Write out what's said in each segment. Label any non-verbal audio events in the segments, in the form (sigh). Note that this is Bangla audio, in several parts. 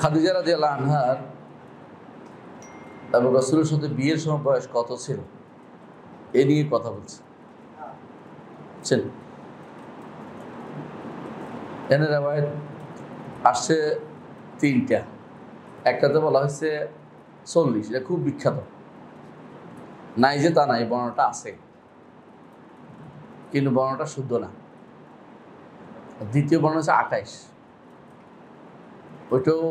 খাদিজারা রাজি আনহার এবং রসুলের সাথে বিয়ের সময় বয়স কত ছিল এ নিয়ে কথা বলছে এনে রেওয়ায়ত আসছে তিনটা একটাতে বলা হয়েছে চল্লিশ এটা খুব বিখ্যাত নাই যে তা নাই বর্ণটা আছে কিন্তু বর্ণটা শুদ্ধ না দ্বিতীয় বর্ণ হচ্ছে আঠাইশ ওইটাও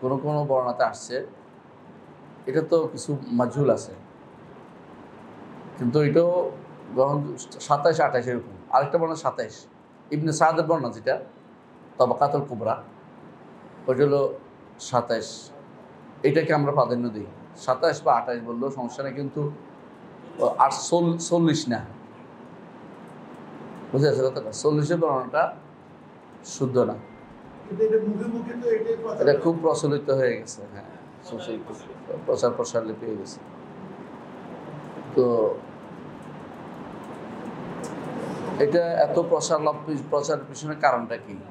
কোনো কোনো বর্ণাতে আসছে এটা তো কিছু মাজুল আছে কিন্তু এটাও গ্রহণ সাতাইশ আঠাইশ এরকম আরেকটা বর্ণা সাতাইশ ইবনে সাদের বর্ণা যেটা কাতল কুবরা ওইটা হলো সাতাইশ এটাকে আমরা প্রাধান্য দিই সাতাইশ বা আঠাইশ বললেও সমস্যা নেই কিন্তু আর চল চল্লিশ না বুঝে আছে চল্লিশের বর্ণনাটা শুদ্ধ না এটা খুব প্রচলিত হয়ে গেছে হ্যাঁ প্রচার পেয়ে গেছে তো এটা এত প্রসার লাভ পিছনে কারণটা কি না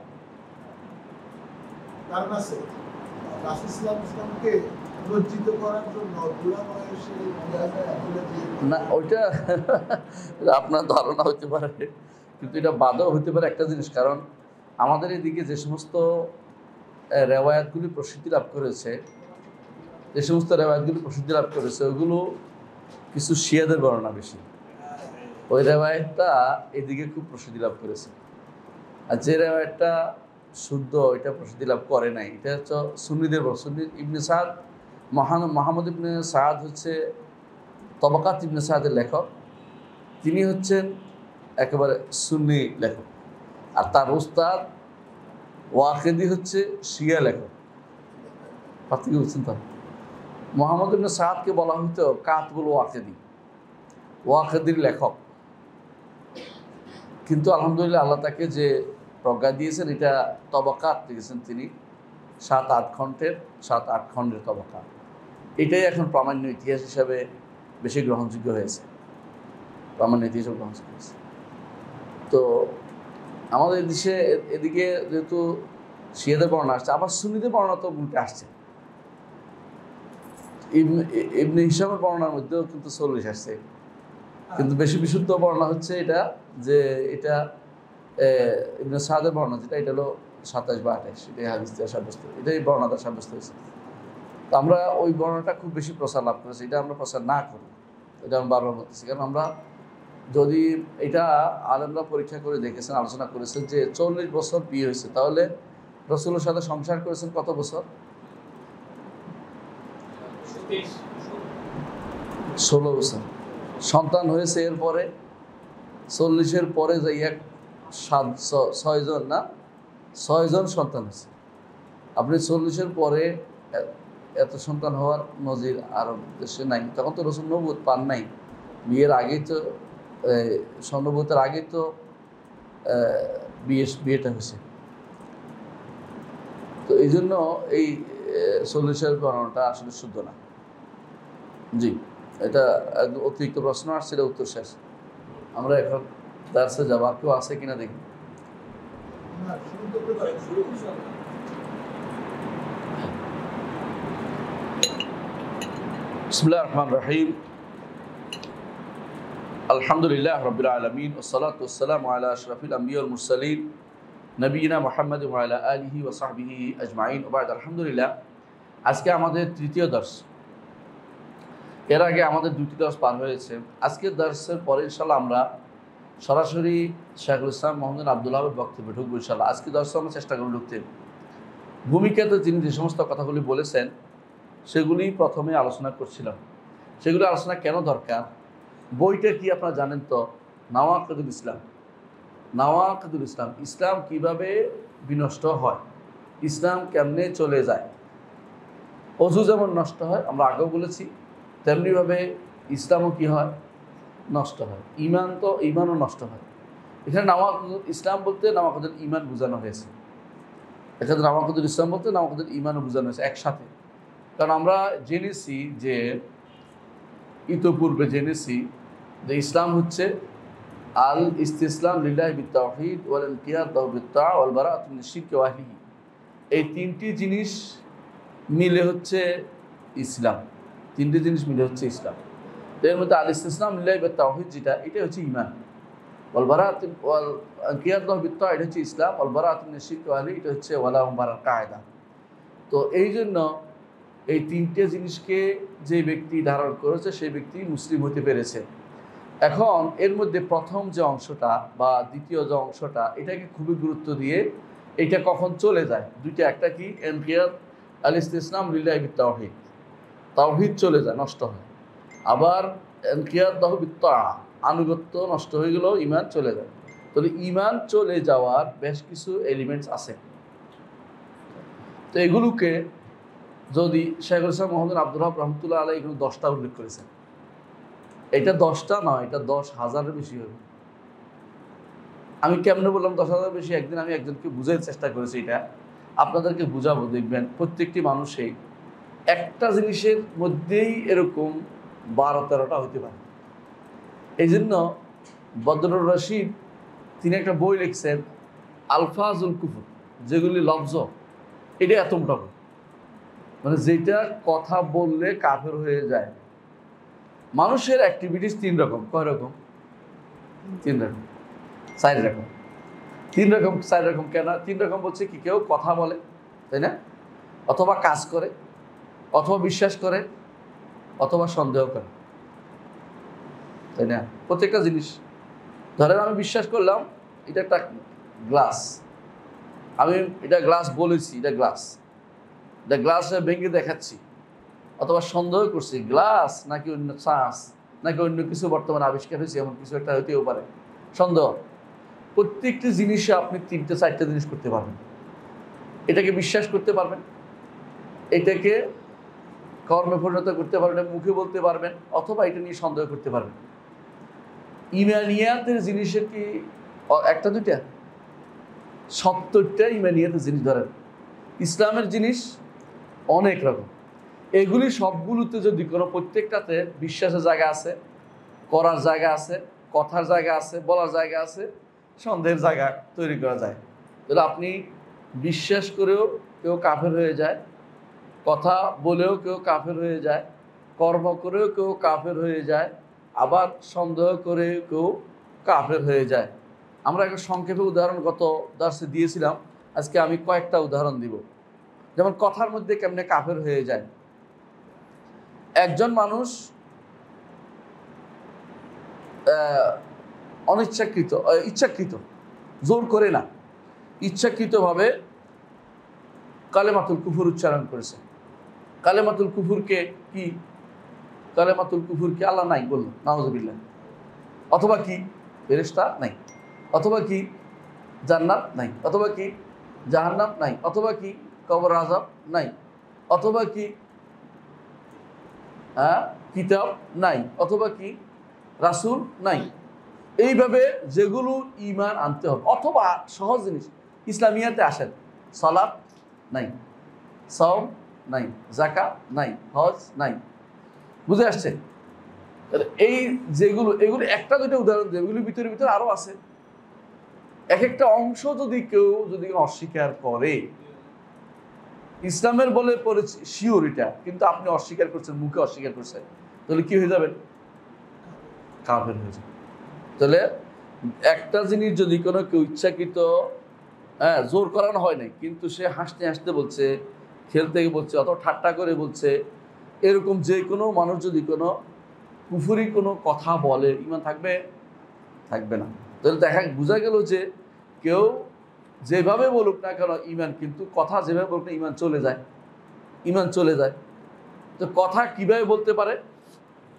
ওইটা (laughs) আপনার ধারণা হতে পারে কিন্তু এটা বাধাও হতে পারে একটা জিনিস কারণ আমাদের এদিকে যে সমস্ত রেওয়ায়াতগুলি প্রসিদ্ধি লাভ করেছে যে সমস্ত রেওয়ায়াতগুলি প্রসিদ্ধি লাভ করেছে ওগুলো কিছু শিয়াদের বর্ণনা বেশি ওই রেওয়ায়তটা এদিকে খুব প্রসিদ্ধি লাভ করেছে আর যে রেওয়ায়তটা শুদ্ধ এটা প্রসিদ্ধি লাভ করে নাই এটা হচ্ছে সুন্নিদের সুন্নি ইবনে সাদ মহান মাহমুদ ইবনে সাদ হচ্ছে তবকাত ইবনে সাদের লেখক তিনি হচ্ছেন একেবারে সুন্নি লেখক আর তার উস্তাদ ওয়াকেদি হচ্ছে শিয়া লেখক পার্থক্য বুঝছেন তার মোহাম্মদ সাহাদকে বলা হতো কাতগুল ওয়াকেদি ওয়াকেদির লেখক কিন্তু আলহামদুলিল্লাহ আল্লাহ তাকে যে প্রজ্ঞা দিয়েছেন এটা তবাকা লিখেছেন তিনি সাত আট খণ্ডের সাত আট খণ্ডের তবাকা এটাই এখন প্রামাণ্য ইতিহাস হিসাবে বেশি গ্রহণযোগ্য হয়েছে প্রামাণ্য ইতিহাস গ্রহণযোগ্য হয়েছে তো আমাদের দেশে এদিকে যেহেতু শিয়াদের বর্ণনা আসছে আবার সুন্নিদের বর্ণনা তো উল্টে আসছে এমনি হিসাবের বর্ণনার মধ্যেও কিন্তু চল্লিশ আসছে কিন্তু বেশি বিশুদ্ধ বর্ণনা হচ্ছে এটা যে এটা এমনি সাদের বর্ণনা যেটা এটা হলো সাতাশ বা আঠাশ এটাই হাদিস সাব্যস্ত এটাই বর্ণাটা সাব্যস্ত হয়েছে তো আমরা ওই বর্ণনাটা খুব বেশি প্রচার লাভ করেছি এটা আমরা প্রসার না করি এটা আমরা বারবার বলতেছি কারণ আমরা যদি এটা আলমরা পরীক্ষা করে দেখেছেন আলোচনা করেছেন যে চল্লিশ বছর বিয়ে হয়েছে তাহলে রসুলের সাথে সংসার করেছেন কত বছর ষোলো বছর সন্তান হয়েছে এরপরে চল্লিশের পরে যে এক সাত ছয়জন না ছয়জন সন্তান হয়েছে আপনি চল্লিশের পরে এত সন্তান হওয়ার নজির আর দেশে নাই তখন তো রসুল নবুত পান নাই বিয়ের আগেই তো স্বর্ণভূতের আগে তো বিয়ে বিয়েটা হয়েছে তো এই জন্য এই সলিউশন গণনাটা আসলে শুদ্ধ না জি এটা অতিরিক্ত প্রশ্ন আসছিল উত্তর শেষ আমরা এখন তার সে যাবার কেউ আছে কিনা দেখি রহমান রহিম আলহামদুলিল্লাহ রবিল আলমিন ও সালাতাম আল্লাহ শরফিল আম্বিউল মুরসালিন নবীনা মোহাম্মদ আলহি সাহবিহি আজমাইন ওবায়দ আলহামদুলিল্লাহ আজকে আমাদের তৃতীয় দর্শ এর আগে আমাদের দুটি দর্শ পার হয়েছে আজকে দর্শের পরে ইনশাল্লাহ আমরা সরাসরি শেখুল ইসলাম মোহাম্মদ আবদুল্লাহের বক্তব্যে ঢুকবো ইনশাল্লাহ আজকে দর্শ আমরা চেষ্টা করি ঢুকতে ভূমিকাতে তিনি যে সমস্ত কথাগুলি বলেছেন সেগুলি প্রথমে আলোচনা করছিলাম সেগুলি আলোচনা কেন দরকার বইটা কি আপনারা জানেন তো নাওয়াকদুল ইসলাম নাওয়াকদুল ইসলাম ইসলাম কিভাবে বিনষ্ট হয় ইসলাম কেমনে চলে যায় অজু যেমন নষ্ট হয় আমরা আগেও বলেছি তেমনিভাবে ইসলামও কি হয় নষ্ট হয় ইমান তো ইমানও নষ্ট হয় এখানে নামাকুদুল ইসলাম বলতে নামাকুদুল ইমান বোঝানো হয়েছে এখানে নামাকুদুল ইসলাম বলতে নামাকুদুল ইমানও বোঝানো হয়েছে একসাথে কারণ আমরা জেনেছি যে ইতোপূর্বে জেনেছি যে ইসলাম হচ্ছে আল ইস্তিসলাম লিল্লাহ বিতাহিদ ওয়াল ইমতিয়াজ তহবিত্তা ওয়াল বারা শিখ ওয়াহিহি এই তিনটি জিনিস মিলে হচ্ছে ইসলাম তিনটি জিনিস মিলে হচ্ছে ইসলাম এর মধ্যে আল ইসলাম লিল্লাহ তাহিদ যেটা এটা হচ্ছে ইমান ওয়াল বারা ওয়াল এটা হচ্ছে ইসলাম ওয়াল বারা শিখ ওয়ালি এটা হচ্ছে ওয়ালা বারা কায়দা তো এই জন্য এই তিনটে জিনিসকে যে ব্যক্তি ধারণ করেছে সেই ব্যক্তি মুসলিম হতে পেরেছে এখন এর মধ্যে প্রথম যে অংশটা বা দ্বিতীয় যে অংশটা এটাকে খুবই গুরুত্ব দিয়ে এটা কখন চলে যায় দুইটা একটা কি এমপিয়ার আল ইসলাম লিল্লাহ তাওহিদ তাওহিদ চলে যায় নষ্ট হয় আবার এমকিয়ার তহবিত আনুগত্য নষ্ট হয়ে গেলেও ইমান চলে যায় তাহলে ইমান চলে যাওয়ার বেশ কিছু এলিমেন্টস আছে তো এগুলোকে যদি শেখ ইসলাম মোহাম্মদ আব্দুল রহমতুল্লাহ আলাই এগুলো দশটা উল্লেখ করেছেন এটা দশটা নয় এটা দশ হাজারের বেশি হবে আমি কেমনে বললাম দশ হাজার বেশি একদিন আমি একজনকে বুঝার চেষ্টা করেছি এটা আপনাদেরকে বুঝাবো দেখবেন প্রত্যেকটি মানুষেই একটা জিনিসের মধ্যেই এরকম বারো তেরোটা হতে পারে এই জন্য বদরুর রশিদ তিনি একটা বই লিখছেন আলফাজুল কুফুর যেগুলি লফজ এটা এত মোটামুটি মানে যেটা কথা বললে কাফের হয়ে যায় মানুষের অ্যাক্টিভিটিস তিন রকম কয় রকম তিন রকম চার রকম তিন রকম চার রকম কেন তিন রকম বলছে কি কেউ কথা বলে তাই না অথবা কাজ করে অথবা বিশ্বাস করে অথবা সন্দেহ করে তাই না প্রত্যেকটা জিনিস ধরেন আমি বিশ্বাস করলাম এটা একটা গ্লাস আমি এটা গ্লাস বলেছি এটা গ্লাস এটা গ্লাস ভেঙে দেখাচ্ছি অথবা সন্দেহ করছি গ্লাস নাকি অন্য চাঁস নাকি অন্য কিছু বর্তমানে আবিষ্কার হয়েছে এমন কিছু একটা হইতেও পারে সন্দেহ প্রত্যেকটি জিনিসে আপনি তিনটে চারটে জিনিস করতে পারবেন এটাকে বিশ্বাস করতে পারবেন এটাকে কর্মে পরিণত করতে পারবেন মুখে বলতে পারবেন অথবা এটা নিয়ে সন্দেহ করতে পারবেন ইমানিয়াতের জিনিসের কি একটা দুইটা সত্তরটা ইমানিয়াতের জিনিস ধরেন ইসলামের জিনিস অনেক রকম এগুলি সবগুলোতে যদি কোনো প্রত্যেকটাতে বিশ্বাসের জায়গা আছে করার জায়গা আছে কথার জায়গা আছে বলার জায়গা আছে সন্দেহের জায়গা তৈরি করা যায় তাহলে আপনি বিশ্বাস করেও কেউ কাফের হয়ে যায় কথা বলেও কেউ কাফের হয়ে যায় কর্ম করেও কেউ কাফের হয়ে যায় আবার সন্দেহ করে কেউ কাফের হয়ে যায় আমরা একটা সংক্ষেপে উদাহরণ গত দার্সে দিয়েছিলাম আজকে আমি কয়েকটা উদাহরণ দিব যেমন কথার মধ্যে কেমনে কাফের হয়ে যায় একজন মানুষ অনিচ্ছাকৃত ইচ্ছাকৃত জোর করে না ইচ্ছাকৃতভাবে কালেমাতুল কুফুর উচ্চারণ করেছে কালেমাতুল কুফুরকে কি কালেমাতুল কুফুরকে আল্লাহ নাই বলল নাহজবিল্লা অথবা কি ফেরেস্তা নাই অথবা কি জান্নাত নাই অথবা কি জাহান্নাত নাই অথবা কি কবর আজাব নাই অথবা কি হ্যাঁ? কিতাব নাই অথবা কি রাসুল নাই এইভাবে যেগুলো ইমান আনতে হবে অথবা সহজ জিনিস ইসলামিয়াতে আসেন সালাদ নাই সব নাই জাকা নাই হজ নাই বুঝে আসছে এই যেগুলো এগুলো একটা দুটো উদাহরণ যেগুলির এগুলোর ভিতরে ভিতরে আরও আছে এক একটা অংশ যদি কেউ যদি অস্বীকার করে ইসলামের বলে পড়েছে শিওর এটা কিন্তু আপনি অস্বীকার করছেন মুখে অস্বীকার করছেন তাহলে কি হয়ে যাবেন কাফের হয়ে যাবে তাহলে একটা জিনিস যদি কোনো কেউ ইচ্ছাকৃত হ্যাঁ জোর করানো হয় নাই কিন্তু সে হাসতে হাসতে বলছে খেলতে বলছে অথবা ঠাট্টা করে বলছে এরকম যে কোনো মানুষ যদি কোনো কুফুরি কোনো কথা বলে ইমান থাকবে থাকবে না তাহলে দেখা বোঝা গেল যে কেউ যেভাবে বলুক না কেন ইমান কিন্তু কথা যেভাবে বলুক না ইমান চলে যায় ইমান চলে যায় তো কথা কিভাবে বলতে পারে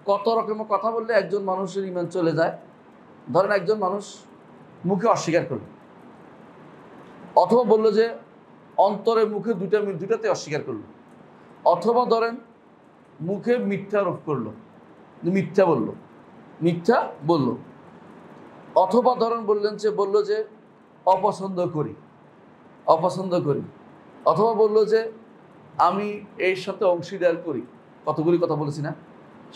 কত রকমের কথা বললে একজন মানুষের ইমান চলে যায় ধরেন একজন মানুষ মুখে অস্বীকার করল অথবা বলল যে অন্তরে মুখে দুটা দুটাতে অস্বীকার করলো অথবা ধরেন মুখে মিথ্যা রোপ করলো মিথ্যা বলল মিথ্যা বলল অথবা ধরেন বললেন যে বলল যে অপছন্দ করি অপছন্দ করি অথবা বলল যে আমি এর সাথে অংশীদার করি কতগুলি কথা বলেছি না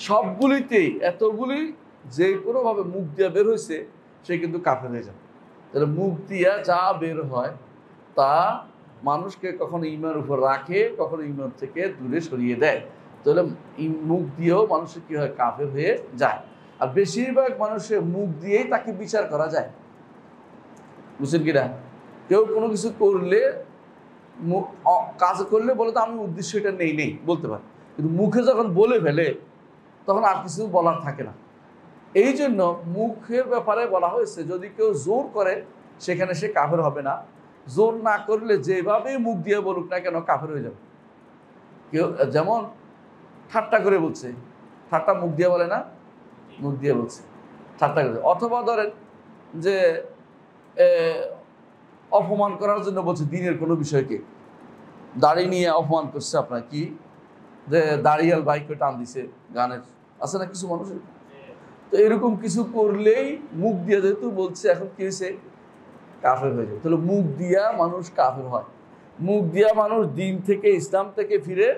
সবগুলিতেই এতগুলি যে কোনোভাবে মুখ দিয়া বের হয়েছে সে কিন্তু কাফের হয়ে যাবে তাহলে মুখ দিয়া যা বের হয় তা মানুষকে কখনো ইমার উপর রাখে কখনো ইমার থেকে দূরে সরিয়ে দেয় তাহলে মুখ দিয়েও মানুষের কী হয় কাফের হয়ে যায় আর বেশিরভাগ মানুষের মুখ দিয়েই তাকে বিচার করা যায় বুঝছেন কিনা কেউ কোনো কিছু করলে কাজ করলে বলে তো আমি উদ্দেশ্য এটা নেই নেই বলতে পারে কিন্তু মুখে যখন বলে ফেলে তখন আর কিছু বলার থাকে না এই জন্য মুখের ব্যাপারে বলা হয়েছে যদি কেউ জোর করে সেখানে সে কাফের হবে না জোর না করলে যেভাবেই মুখ দিয়ে বলুক না কেন কাফের হয়ে যাবে কেউ যেমন ঠাট্টা করে বলছে ঠাট্টা মুখ দিয়ে বলে না মুখ দিয়ে বলছে ঠাট্টা করে অথবা ধরেন যে অপমান করার জন্য বলছে দিনের কোনো বিষয়কে দাড়ি নিয়ে অপমান করছে আপনার কি যে দাঁড়িয়াল বাইকে টান দিছে গানের আছে না কিছু মানুষের তো এরকম কিছু করলেই মুখ দিয়ে যেহেতু বলছে এখন কি হয়েছে কাফের হয়ে যায় তাহলে মুখ দিয়া মানুষ কাফের হয় মুখ দিয়া মানুষ দিন থেকে ইসলাম থেকে ফিরে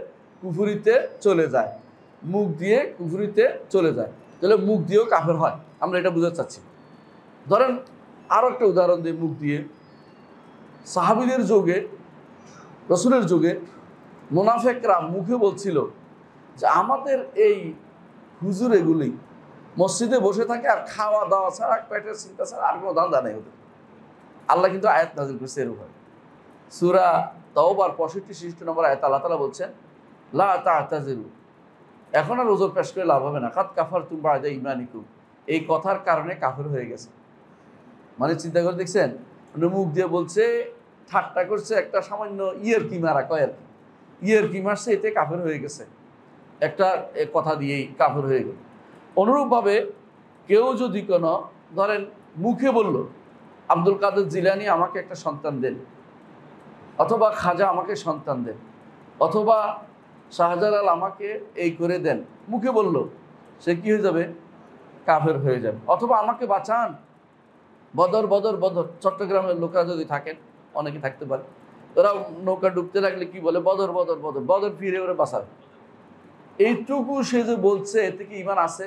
কুফুরিতে চলে যায় মুখ দিয়ে কুফুরিতে চলে যায় তাহলে মুখ দিয়েও কাফের হয় আমরা এটা বুঝতে চাচ্ছি ধরেন আর একটা উদাহরণ দিয়ে মুখ দিয়ে সাহাবিদের যুগে রসুলের যুগে মোনাফেকরা মুখে বলছিল যে আমাদের এই হুজুর এগুলি মসজিদে বসে থাকে আর খাওয়া দাওয়া ছাড়া পেটের চিন্তা ছাড়া আর কোনো দান নেই ওদের আল্লাহ কিন্তু আয়াত নাজিল করছে এরকম সুরা তাওবার পঁয়ষট্টি সৃষ্টি নম্বর আয়াত আল্লাহ তালা বলছেন লা তাজিরু এখন আর ওজোর পেশ করে লাভ হবে না কাত কাফার তুমি আদা ইমানিকুম এই কথার কারণে কাফের হয়ে গেছে মানে চিন্তা করে দেখছেন মুখ দিয়ে বলছে ঠাট্টা করছে একটা সামান্য ইয়ের কি মারা কয় আর কি ইয়ের কি মারছে এতে কাফের হয়ে গেছে একটা কথা দিয়েই কাফের হয়ে গেল অনুরূপভাবে কেউ যদি কোনো ধরেন মুখে বলল আব্দুল কাদের জিলানি আমাকে একটা সন্তান দেন অথবা খাজা আমাকে সন্তান দেন অথবা শাহজালাল আমাকে এই করে দেন মুখে বলল সে কি হয়ে যাবে কাফের হয়ে যাবে অথবা আমাকে বাঁচান বদর বদর বদর চট্টগ্রামের লোকরা যদি থাকেন অনেকে থাকতে পারে ওরা নৌকা ডুবতে লাগলে কি বলে বদর বদর বদর বদর ফিরে ওরা বাঁচাবে এইটুকু সে যে বলছে এতে কি ইমান আছে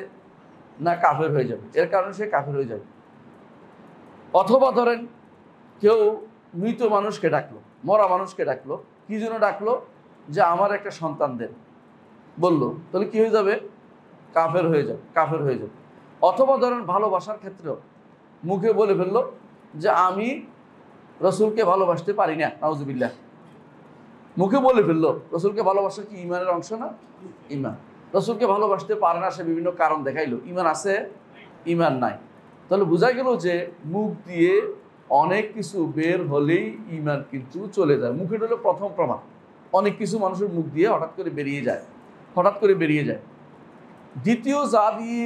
না কাফের হয়ে যাবে এর কারণে সে কাফের হয়ে যাবে অথবা ধরেন কেউ মৃত মানুষকে ডাকলো মরা মানুষকে ডাকলো কি জন্য ডাকলো যে আমার একটা সন্তান দেন বললো তাহলে কি হয়ে যাবে কাফের হয়ে যাবে কাফের হয়ে যাবে অথবা ধরেন ভালোবাসার ক্ষেত্রেও মুখে বলে ফেলল যে আমি রসুলকে ভালোবাসতে পারি না নওয়াজবিল্লা মুখে বলে ফেললো রসুলকে ভালোবাসা কি ইমানের অংশ না ইমান রসুলকে ভালোবাসতে পারে না সে বিভিন্ন কারণ দেখাইলো ইমান আছে ইমান নাই তাহলে বোঝা গেল যে মুখ দিয়ে অনেক কিছু বের হলেই ইমান কিন্তু চলে যায় মুখে হলো প্রথম প্রমাণ অনেক কিছু মানুষের মুখ দিয়ে হঠাৎ করে বেরিয়ে যায় হঠাৎ করে বেরিয়ে যায় দ্বিতীয় যা দিয়ে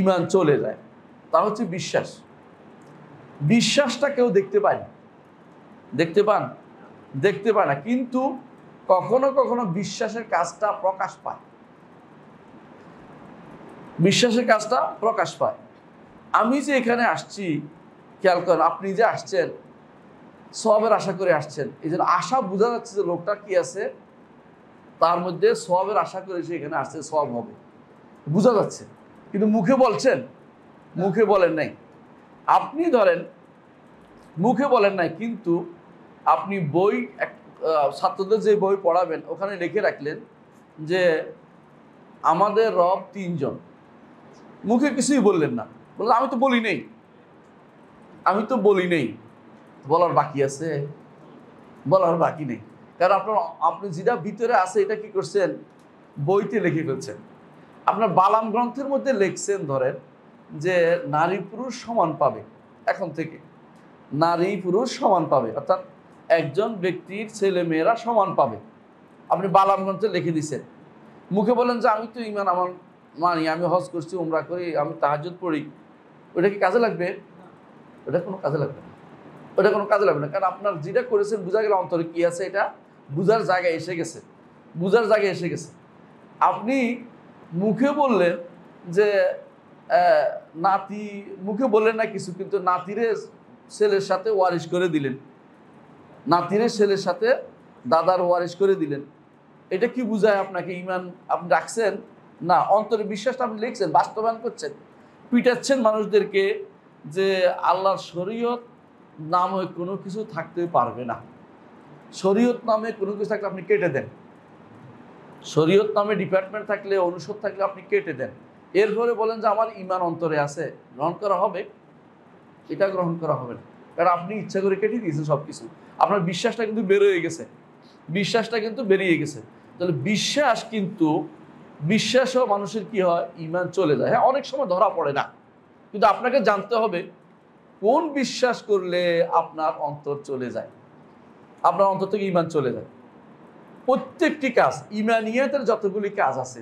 ইমান চলে যায় তা হচ্ছে বিশ্বাস বিশ্বাসটা কেউ দেখতে পায় না দেখতে পান দেখতে পায় না কিন্তু কখনো কখনো বিশ্বাসের কাজটা প্রকাশ পায় বিশ্বাসের কাজটা প্রকাশ পায় আমি যে এখানে আসছি খেয়াল করেন আপনি যে আসছেন সবের আশা করে আসছেন এই জন্য আশা বোঝা যাচ্ছে যে লোকটা কি আছে তার মধ্যে সবের আশা করে সে এখানে আসছে সব হবে বোঝা যাচ্ছে কিন্তু মুখে বলছেন মুখে বলেন নাই আপনি ধরেন মুখে বলেন নাই কিন্তু আপনি বই ছাত্রদের যে বই পড়াবেন ওখানে লিখে রাখলেন যে আমাদের রব তিনজন মুখে কিছুই বললেন না বললেন আমি তো বলি নেই আমি তো বলি নেই বলার বাকি আছে বলার বাকি নেই কারণ আপনার আপনি যেটা ভিতরে আছে এটা কি করছেন বইতে লিখে ফেলছেন আপনার বালাম গ্রন্থের মধ্যে লিখছেন ধরেন যে নারী পুরুষ সমান পাবে এখন থেকে নারী পুরুষ সমান পাবে অর্থাৎ একজন ব্যক্তির ছেলে মেয়েরা সমান পাবে আপনি বালামগঞ্জে লিখে দিছেন মুখে বলেন যে আমি তো ইমান আমার মানি আমি হজ করছি উমরা করি আমি তাহাজুদ পড়ি ওটা কি কাজে লাগবে ওটা কোনো কাজে লাগবে না ওটা কোনো কাজে লাগবে না কারণ আপনার যেটা করেছেন বোঝা গেল অন্তরে কী আছে এটা বুঝার জায়গায় এসে গেছে বুঝার জায়গায় এসে গেছে আপনি মুখে বললেন যে নাতি মুখে বলেন না কিছু কিন্তু নাতিরে ছেলের সাথে ওয়ারিশ করে দিলেন নাতিরে ছেলের সাথে দাদার ওয়ারিশ করে দিলেন এটা কি বুঝায় আপনাকে ইমান আপনি রাখছেন না অন্তরে বিশ্বাসটা আপনি লিখছেন বাস্তবায়ন করছেন পিটাচ্ছেন মানুষদেরকে যে আল্লাহর শরীয়ত নামে কোনো কিছু থাকতে পারবে না শরীয়ত নামে কোনো কিছু থাকলে আপনি কেটে দেন শরীয়ত নামে ডিপার্টমেন্ট থাকলে অনুষদ থাকলে আপনি কেটে দেন এরপরে বলেন যে আমার ইমান অন্তরে আছে গ্রহণ করা হবে এটা গ্রহণ করা হবে না কারণ আপনি ইচ্ছা করে কেটে দিয়েছেন সব কিছু আপনার বিশ্বাসটা কিন্তু বেরোয় গেছে বিশ্বাসটা কিন্তু বেরিয়ে গেছে তাহলে বিশ্বাস কিন্তু বিশ্বাসও মানুষের কি হয় ইমান চলে যায় হ্যাঁ অনেক সময় ধরা পড়ে না কিন্তু আপনাকে জানতে হবে কোন বিশ্বাস করলে আপনার অন্তর চলে যায় আপনার অন্তর থেকে ইমান চলে যায় প্রত্যেকটি কাজ ইমানিয়াতের যতগুলি কাজ আছে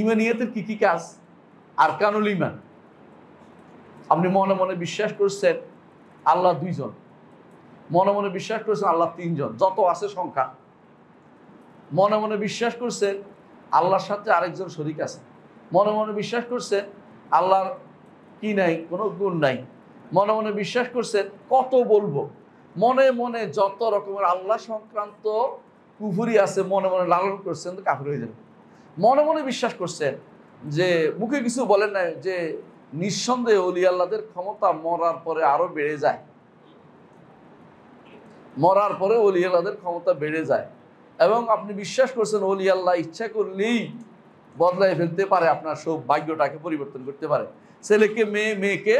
ইমানিয়াতের কি কি কাজ আর কানুল ইমান আপনি মনে মনে বিশ্বাস করছেন আল্লাহ দুইজন মনে মনে বিশ্বাস করছেন আল্লাহ তিনজন যত আছে সংখ্যা মনে মনে বিশ্বাস করছেন আল্লাহর সাথে আরেকজন শরিক আছে মনে মনে বিশ্বাস করছেন আল্লাহর কি নাই কোনো গুণ নাই মনে মনে বিশ্বাস করছেন কত বলবো মনে মনে যত রকমের আল্লাহ সংক্রান্ত কুফুরি আছে মনে মনে লালন করছেন তো কাফুর হয়ে যাবে মনে মনে বিশ্বাস করছেন যে মুখে কিছু বলেন না যে নিঃসন্দেহে অলি আল্লাহদের ক্ষমতা মরার পরে আরো বেড়ে যায় মরার পরে অলি আল্লাহদের ক্ষমতা বেড়ে যায় এবং আপনি বিশ্বাস করছেন অলি আল্লাহ ইচ্ছা করলেই বদলাই ফেলতে পারে আপনার সব ভাগ্যটাকে পরিবর্তন করতে পারে ছেলেকে মেয়ে মেয়েকে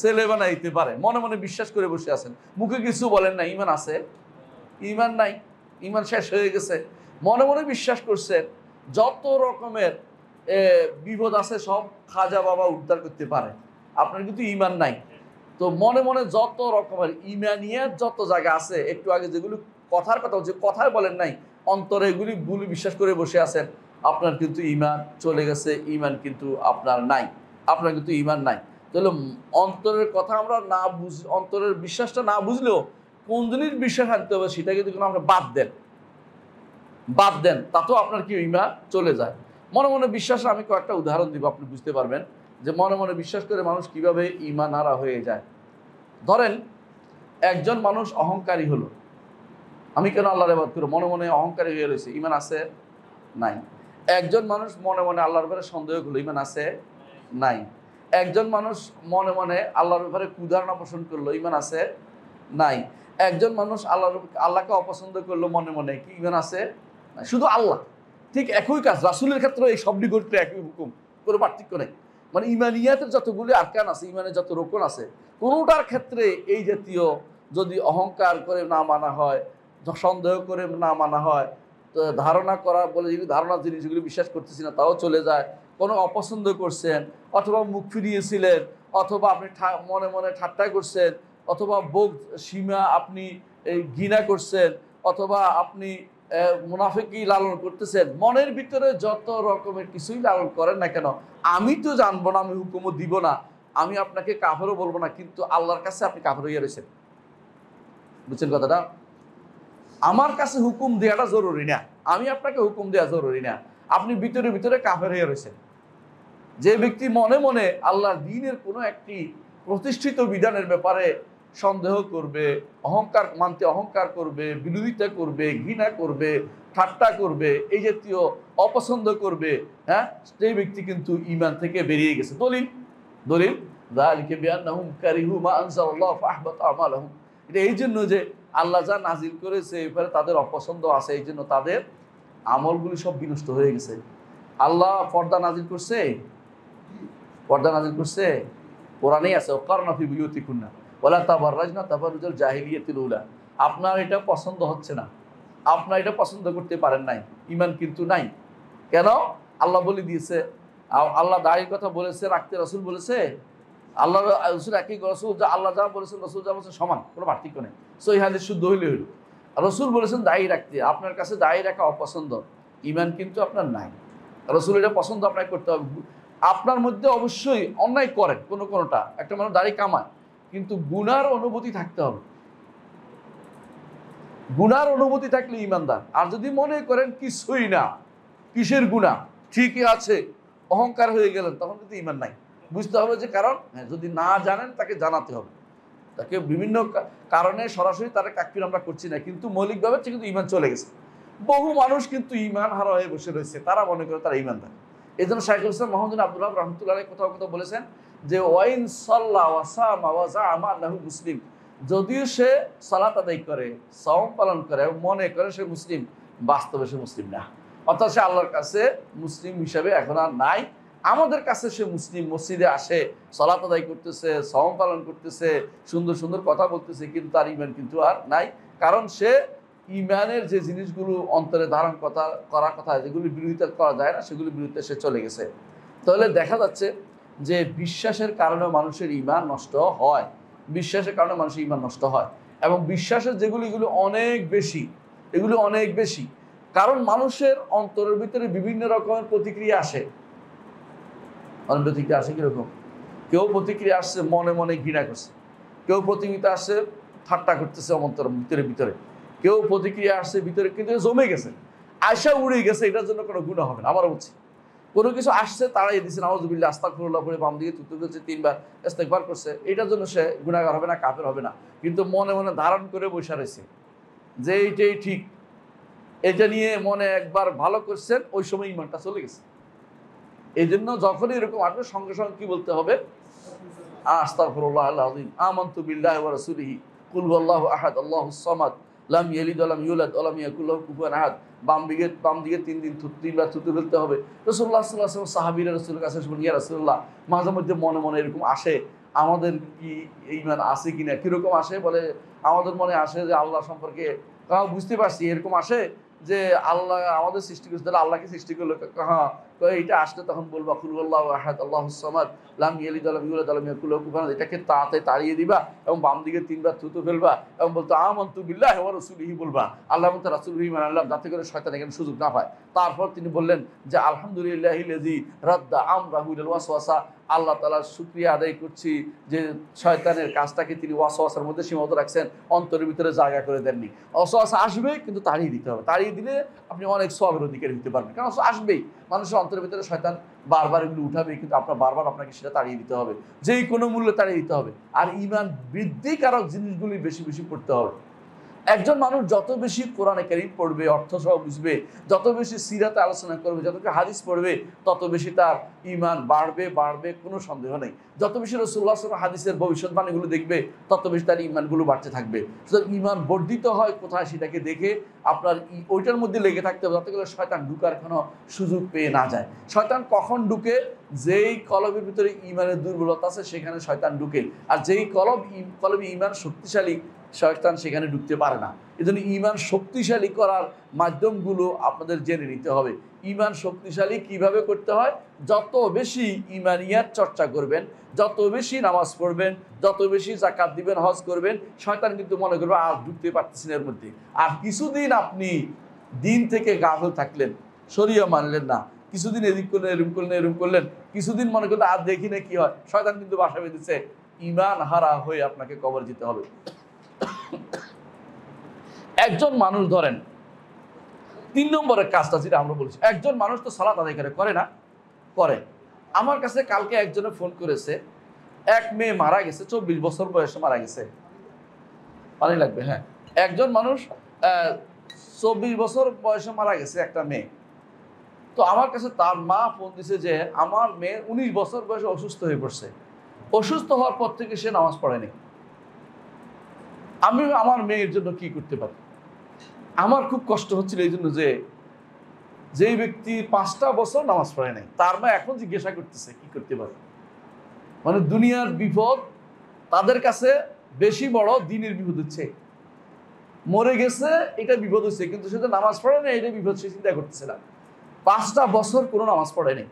ছেলে বানাইতে পারে মনে মনে বিশ্বাস করে বসে আছেন মুখে কিছু বলেন না ইমান আছে ইমান নাই ইমান শেষ হয়ে গেছে মনে মনে বিশ্বাস করছেন যত রকমের বিপদ আছে সব খাজা বাবা উদ্ধার করতে পারে আপনার কিন্তু ইমান নাই তো মনে মনে যত রকমের ইমানিয়ার যত জায়গা আছে একটু আগে যেগুলো কথার কথা হচ্ছে কথায় বলেন নাই অন্তরে এগুলি ভুল বিশ্বাস করে বসে আছেন আপনার কিন্তু ইমান চলে গেছে ইমান কিন্তু আপনার নাই আপনার কিন্তু ইমান নাই তাহলে অন্তরের কথা আমরা না বুঝ অন্তরের বিশ্বাসটা না বুঝলেও কোন জিনিস বিশ্বাস আনতে হবে সেটা কিন্তু আমরা বাদ দেন বাদ দেন তাতেও আপনার কি ইমান চলে যায় মনে মনে বিশ্বাস আমি কয়েকটা উদাহরণ দিব আপনি বুঝতে পারবেন যে মনে মনে বিশ্বাস করে মানুষ কিভাবে ইমান আরা হয়ে যায় ধরেন একজন মানুষ অহংকারী হলো আমি কেন আল্লাহর আবাদ করবো মনে মনে অহংকারী হয়ে রয়েছে ইমান আছে নাই একজন মানুষ মনে মনে আল্লাহর ব্যাপারে সন্দেহ করলো ইমান আছে নাই একজন মানুষ মনে মনে আল্লাহর ব্যাপারে কুধারণা পোষণ করলো ইমান আছে নাই একজন মানুষ আল্লাহর আল্লাহকে অপছন্দ করলো মনে মনে কি ইমান আছে শুধু আল্লাহ ঠিক একই কাজ রাসুলের ক্ষেত্রে এই সব নিগরিত একই হুকুম কোনো পার্থক্য নেই মানে ইমানিয়াতের যতগুলি আরকান আছে ইমানের যত রোকন আছে কোনোটার ক্ষেত্রে এই জাতীয় যদি অহংকার করে না মানা হয় সন্দেহ করে না মানা হয় তো ধারণা করা বলে যদি ধারণা জিনিস যেগুলি বিশ্বাস করতেছি না তাও চলে যায় কোনো অপছন্দ করছেন অথবা মুখ ফিরিয়েছিলেন অথবা আপনি মনে মনে ঠাট্টা করছেন অথবা বোগ সীমা আপনি এই ঘৃণা করছেন অথবা আপনি লালন করতেছেন মনের ভিতরে যত রকমের কিছুই লালন করেন না কেন আমি তো জানবো না আমি হুকুমও দিব না আমি আপনাকে কাফেরও বলবো না কিন্তু আল্লাহর কাছে আপনি কাফের হইয়া রয়েছেন বুঝছেন কথাটা আমার কাছে হুকুম দেওয়াটা জরুরি না আমি আপনাকে হুকুম দেওয়া জরুরি না আপনি ভিতরে ভিতরে কাফের হয়ে রয়েছেন যে ব্যক্তি মনে মনে আল্লাহ দিনের কোনো একটি প্রতিষ্ঠিত বিধানের ব্যাপারে সন্দেহ করবে অহংকার মানতে অহংকার করবে বিরোধিতা করবে ঘৃণা করবে ঠাট্টা করবে এই জাতীয় অপছন্দ করবে হ্যাঁ সেই ব্যক্তি কিন্তু ইমান থেকে বেরিয়ে গেছে দলিল দলিল এই জন্য যে আল্লাহ যা নাজিল করেছে এবারে তাদের অপছন্দ আছে এই জন্য তাদের আমলগুলি সব বিনষ্ট হয়ে গেছে আল্লাহ পর্দা নাজিল করছে পর্দা নাজিল করছে কোরআনেই আছে অকারণাফি বিয়তি খুন্না ওলা তাবার রাজনা তাবার রুজাল জাহিলিয়ে তিলুলা আপনার এটা পছন্দ হচ্ছে না আপনার এটা পছন্দ করতে পারেন নাই ইমান কিন্তু নাই কেন আল্লাহ বলে দিয়েছে আল্লাহ দায়ের কথা বলেছে রাখতে রসুল বলেছে আল্লাহ রসুল একই রসুল যা আল্লাহ যা বলেছেন রসুল যা বলেছেন সমান কোনো পার্থক্য নেই সো ইহাদের শুদ্ধ হইলে হইল রসুল বলেছেন দায়ী রাখতে আপনার কাছে দায়ী রাখা অপছন্দ ইমান কিন্তু আপনার নাই রসুল এটা পছন্দ আপনাকে করতে হবে আপনার মধ্যে অবশ্যই অন্যায় করেন কোনো কোনোটা একটা মানুষ দাড়ি কামায় কিন্তু গুনার অনুভূতি থাকতে হবে গুনার অনুভূতি থাকলে ইমানদার আর যদি মনে করেন কিছুই না কিসের গুণা ঠিকই আছে অহংকার হয়ে গেলেন তখন কিন্তু ইমান নাই বুঝতে হবে যে কারণ হ্যাঁ যদি না জানেন তাকে জানাতে হবে তাকে বিভিন্ন কারণে সরাসরি তার কাকির আমরা করছি না কিন্তু মৌলিকভাবে কিন্তু ইমান চলে গেছে বহু মানুষ কিন্তু ইমান হারা হয়ে বসে রয়েছে তারা মনে করে তারা ইমানদার এই জন্য শাহিদ হোসেন মোহাম্মদ আব্দুল্লাহ রহমতুল্লাহ কোথাও কোথাও বলেছেন যে ওয়াইন সাল্লাহ ওয়াসামা ওয়াজা আমা আল্লাহ মুসলিম যদিও সে সালাত আদায় করে সাওম পালন করে এবং মনে করে সে মুসলিম বাস্তবে সে মুসলিম না অর্থাৎ সে আল্লাহর কাছে মুসলিম হিসাবে এখন আর নাই আমাদের কাছে সে মুসলিম মসজিদে আসে সলাত আদায় করতেছে সম পালন করতেছে সুন্দর সুন্দর কথা বলতেছে কিন্তু তার ইমান কিন্তু আর নাই কারণ সে ইমানের যে জিনিসগুলো অন্তরে ধারণ কথা করার কথা যেগুলি বিরোধিতা করা যায় না সেগুলি বিরুদ্ধে সে চলে গেছে তাহলে দেখা যাচ্ছে যে বিশ্বাসের কারণে মানুষের ইমান নষ্ট হয় বিশ্বাসের কারণে মানুষের ইমান নষ্ট হয় এবং বিশ্বাসের যেগুলি এগুলো অনেক বেশি এগুলো অনেক বেশি কারণ মানুষের অন্তরের ভিতরে বিভিন্ন রকমের প্রতিক্রিয়া আসে অনেক প্রতিক্রিয়া আসে কীরকম কেউ প্রতিক্রিয়া আসছে মনে মনে ঘৃণা করছে কেউ প্রতিক্রিয়া আসছে ঠাট্টা করতেছে অন্তর ভিতরে ভিতরে কেউ প্রতিক্রিয়া আসছে ভিতরে কিন্তু জমে গেছে আশা উড়ে গেছে এটার জন্য কোনো গুণা হবে না আমার উচিত কোনো কিছু আসছে তারাই দিছে নওয়াজুবিল্লা আস্তাকুল্লাহ করে বাম দিকে থুতু দিচ্ছে তিনবার ইস্তেকবার করছে এটার জন্য সে গুণাগার হবে না কাপের হবে না কিন্তু মনে মনে ধারণ করে বসে রয়েছে যে এইটাই ঠিক এটা নিয়ে মনে একবার ভালো করছেন ওই সময় ইমানটা চলে গেছে এই জন্য যখনই এরকম আসবে সঙ্গে সঙ্গে কি বলতে হবে আস্তাকুল্লাহ আল্লাহ আমন্ত বিল্লাহ রসুলিহি কুলহ আহাদ আল্লাহ সামাদ লাম ইয়েলিদ আলাম ইউলাদ আলাম ইয়াকুল্লাহ কুফুয়ান আহাদ বাম দিকে বাম দিকে তিন দিন তিনবার থুতু ফেলতে হবে রসুল্লাহ সাল্লাহ সাহাবিরা রসুলের কাছে শুনুন ইয়া রসুল্লাহ মাঝে মধ্যে মনে মনে এরকম আসে আমাদের কি ইমান আসে কি না কীরকম আসে বলে আমাদের মনে আসে যে আল্লাহ সম্পর্কে বুঝতে পারছি এরকম আসে যে আল্লাহ আমাদের সৃষ্টি করছে তাহলে আল্লাহকে সৃষ্টি করলো হ্যাঁ এটা আসলে তখন বলবা খুলুল্লাহ আহাদ আল্লাহ সমাদ লাম এটাকে তাতে তাড়িয়ে দিবা এবং বাম দিকে তিনবার থুতু ফেলবা এবং বলতো আমন্তু বিল্লাহ ও রসুলহি বলবা আল্লাহ মতো রাসুলহি মানে আল্লাহ যাতে করে শয়তান এখানে সুযোগ না পায় তারপর তিনি বললেন যে আলহামদুলিল্লাহ লেজি রদ্দা আম রাহুল ওয়াসওয়াসা আল্লাহ তালার শুক্রিয়া আদায় করছি যে শয়তানের কাজটাকে তিনি ওয়াসওয়াসার মধ্যে সীমাবদ্ধ রাখছেন অন্তরের ভিতরে জায়গা করে দেননি অসওয়াসা আসবে কিন্তু তাড়িয়ে দিতে হবে তাড়িয়ে দিলে আপনি অনেক সবের অধিকারী হতে পারবেন কারণ আসবেই মানুষের অন্তরের ভিতরে শয়তান বারবার এগুলো উঠাবে কিন্তু আপনার বারবার আপনাকে সেটা তাড়িয়ে দিতে হবে যেই কোনো মূল্যে তাড়িয়ে দিতে হবে আর ইমান বৃদ্ধিকারক জিনিসগুলি বেশি বেশি পড়তে হবে একজন মানুষ যত বেশি কোরআনে কারিম পড়বে সহ বুঝবে যত বেশি সিরাতে আলোচনা করবে যতটা হাদিস পড়বে তত বেশি তার ইমান বাড়বে বাড়বে কোনো সন্দেহ নেই যত বেশি রসুল্লাহ হাদিসের ভবিষ্যৎবাণীগুলো দেখবে তত বেশি তার ইমানগুলো বাড়তে থাকবে সুতরাং ইমান বর্ধিত হয় কোথায় সেটাকে দেখে আপনার ওইটার মধ্যে লেগে থাকতে হবে যাতে করে শয়তান ঢুকার কোনো সুযোগ পেয়ে না যায় শয়তান কখন ঢুকে যেই কলবের ভিতরে ইমানের দুর্বলতা আছে সেখানে শয়তান ঢুকে আর যেই কলব কলবে ইমান শক্তিশালী শয়তান সেখানে ঢুকতে পারে না এজন্য ইমান শক্তিশালী করার মাধ্যমগুলো আপনাদের জেনে নিতে হবে ইমান শক্তিশালী কিভাবে করতে হয় যত বেশি ইমানিয়ার চর্চা করবেন যত বেশি নামাজ পড়বেন যত বেশি জাকাত দিবেন হজ করবেন শয়তান কিন্তু মনে করবে আর ঢুকতে পারতেছেন এর মধ্যে আর কিছুদিন আপনি দিন থেকে গাফল থাকলেন সরিয়ে মানলেন না কিছুদিন এদিক করলেন এরম করলেন এরম করলেন কিছুদিন মনে করলেন আর দেখি না কি হয় শয়তান কিন্তু বাসা বেঁধেছে ইমান হারা হয়ে আপনাকে কবর যেতে হবে একজন মানুষ ধরেন তিন নম্বরের কাজটা যেটা আমরা বলছি একজন মানুষ তো সালাত আদায় করে করে না করে আমার কাছে কালকে একজনে ফোন করেছে এক মেয়ে মারা গেছে চব্বিশ বছর বয়সে মারা গেছে পানি লাগবে হ্যাঁ একজন মানুষ চব্বিশ বছর বয়সে মারা গেছে একটা মেয়ে তো আমার কাছে তার মা ফোন দিছে যে আমার মেয়ে উনিশ বছর বয়সে অসুস্থ হয়ে পড়ছে অসুস্থ হওয়ার পর থেকে সে নামাজ পড়েনি আমি আমার মেয়ের জন্য কি করতে পারি আমার খুব কষ্ট হচ্ছিল এই জন্য যে যেই ব্যক্তি পাঁচটা বছর নামাজ পড়ে নাই তার মা এখন জিজ্ঞাসা করতেছে কি করতে পারে মানে দুনিয়ার বিপদ তাদের কাছে বেশি বড় দিনের বিপদ হচ্ছে মরে গেছে এটা বিপদ হচ্ছে কিন্তু সে নামাজ পড়ে নাই এটা বিপদ সে চিন্তা করতেছে না পাঁচটা বছর কোনো নামাজ পড়ে নাই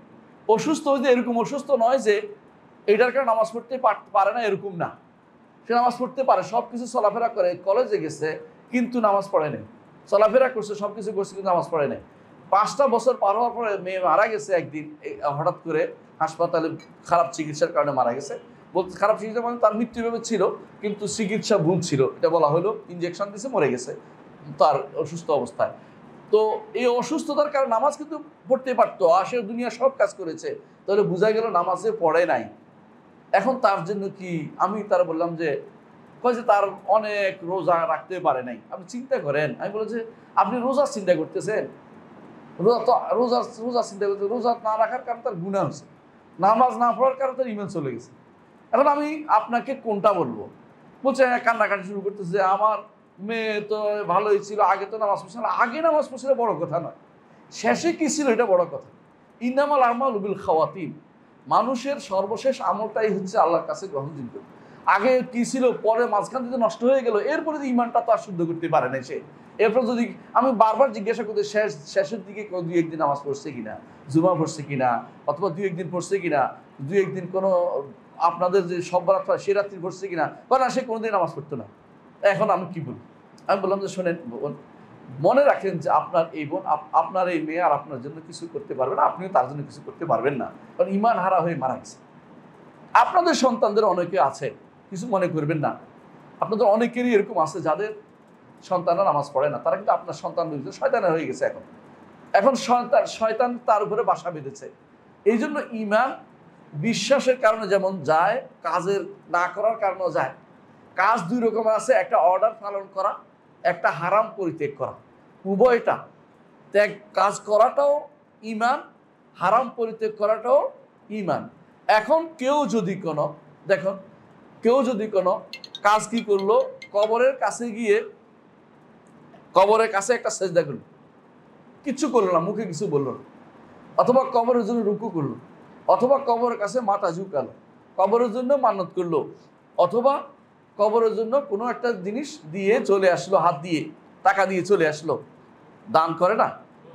অসুস্থ হয়েছে এরকম অসুস্থ নয় যে এটার কারণে নামাজ পড়তে পারে না এরকম না সে নামাজ পড়তে পারে সব কিছু চলাফেরা করে কলেজে গেছে কিন্তু নামাজ পড়ে নেই চলাফেরা করছে সব কিছু করছে কিন্তু নামাজ পড়ে নেই পাঁচটা বছর পার হওয়ার পরে মেয়ে মারা গেছে একদিন হঠাৎ করে হাসপাতালে খারাপ চিকিৎসার কারণে মারা গেছে বলতে খারাপ চিকিৎসার কারণে মানে তার মৃত্যুভাবে ছিল কিন্তু চিকিৎসা ভুল ছিল এটা বলা হলো ইঞ্জেকশন দিয়েছে মরে গেছে তার অসুস্থ অবস্থায় তো এই অসুস্থতার কারণে নামাজ কিন্তু পড়তে পারতো আসে দুনিয়া সব কাজ করেছে তাহলে বোঝা গেল নামাজে পড়ে নাই এখন তার জন্য কি আমি তার বললাম যে কয় যে তার অনেক রোজা রাখতে পারে নাই আপনি চিন্তা করেন আমি বলে যে আপনি রোজার চিন্তা করতেছেন রোজা তো রোজার রোজা চিন্তা করতে রোজা না রাখার কারণে তার গুণা হয়েছে নামাজ না পড়ার কারণে তার ইমান চলে গেছে এখন আমি আপনাকে কোনটা বলবো বলছে হ্যাঁ, কান্নাকাটি শুরু করতেছে আমার মেয়ে তো ভালোই ছিল আগে তো নামাজ পড়ছে আগে নামাজ পড়ছিল বড় কথা নয় শেষে কি ছিল এটা বড় কথা ইনামাল আমাল উবিল খাওয়াতিন মানুষের সর্বশেষ আমলটাই হচ্ছে আল্লাহর কাছে গ্রহণযোগ্য আগে কি ছিল পরে মাঝখান থেকে নষ্ট হয়ে গেল এরপরে যদি ইমানটা তো আর শুদ্ধ করতে পারে না সে এরপর যদি আমি বারবার জিজ্ঞাসা করতে শেষ শেষের দিকে দু একদিন নামাজ পড়ছে কিনা জুমা পড়ছে কিনা অথবা দু একদিন পড়ছে কিনা দু একদিন কোনো আপনাদের যে সব রাত সে রাত্রি পড়ছে কিনা কারণ সে কোনোদিন আমাজ পড়তো না এখন আমি কি বলি আমি বললাম যে শোনেন মনে রাখেন যে আপনার এই বোন আপনার এই মেয়ে আর আপনার জন্য কিছু করতে পারবে না আপনিও তার জন্য কিছু করতে পারবেন না কারণ ইমান হারা হয়ে মারা গেছে আপনাদের সন্তানদের অনেকে আছে কিছু মনে করবেন না আপনাদের অনেকেরই এরকম আছে যাদের সন্তানরা নামাজ পড়ে না তারা কিন্তু আপনার সন্তান শয়তানের হয়ে গেছে এখন এখন সন্তান শয়তান তার উপরে বাসা বেঁধেছে এই জন্য ইমান বিশ্বাসের কারণে যেমন যায় কাজের না করার কারণেও যায় কাজ দুই রকম আছে একটা অর্ডার পালন করা একটা হারাম পরিত্যাগ করা উভয়টা ত্যাগ কাজ করাটাও ইমান হারাম পরিত্যাগ করাটাও ইমান এখন কেউ যদি কোনো দেখুন কেউ যদি কোনো কাজ কি করলো কবরের কাছে গিয়ে কবরের কাছে একটা সেজ করলো কিছু করলো না মুখে কিছু বললো না অথবা কবরের জন্য রুকু করলো অথবা কবরের কাছে মাথা ঝুঁকালো কবরের জন্য মানত করলো অথবা কবরের জন্য কোনো একটা জিনিস দিয়ে চলে আসলো হাত দিয়ে টাকা দিয়ে চলে আসলো দান করে না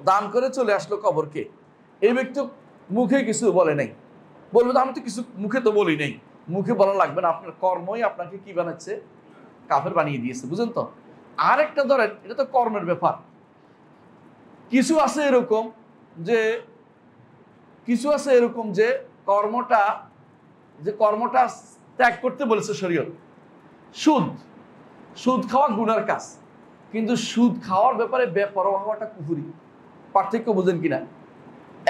দান করে চলে আসলো কবরকে এই ব্যক্তি মুখে কিছু বলে নাই বলবে তো আমি তো কিছু মুখে তো বলি নাই মুখে বলা লাগবে না আপনার কর্মই আপনাকে কি বানাচ্ছে কাফের বানিয়ে দিয়েছে বুঝেন তো আর একটা ধরেন এটা তো কর্মের ব্যাপার কিছু আছে এরকম যে কিছু আছে এরকম যে কর্মটা যে কর্মটা ত্যাগ করতে বলেছে শরীয়ত সুদ সুদ খাওয়া গুনার কাজ কিন্তু সুদ খাওয়ার ব্যাপারে বেপরোয়া হওয়াটা কুহুরি পার্থক্য বোঝেন কি না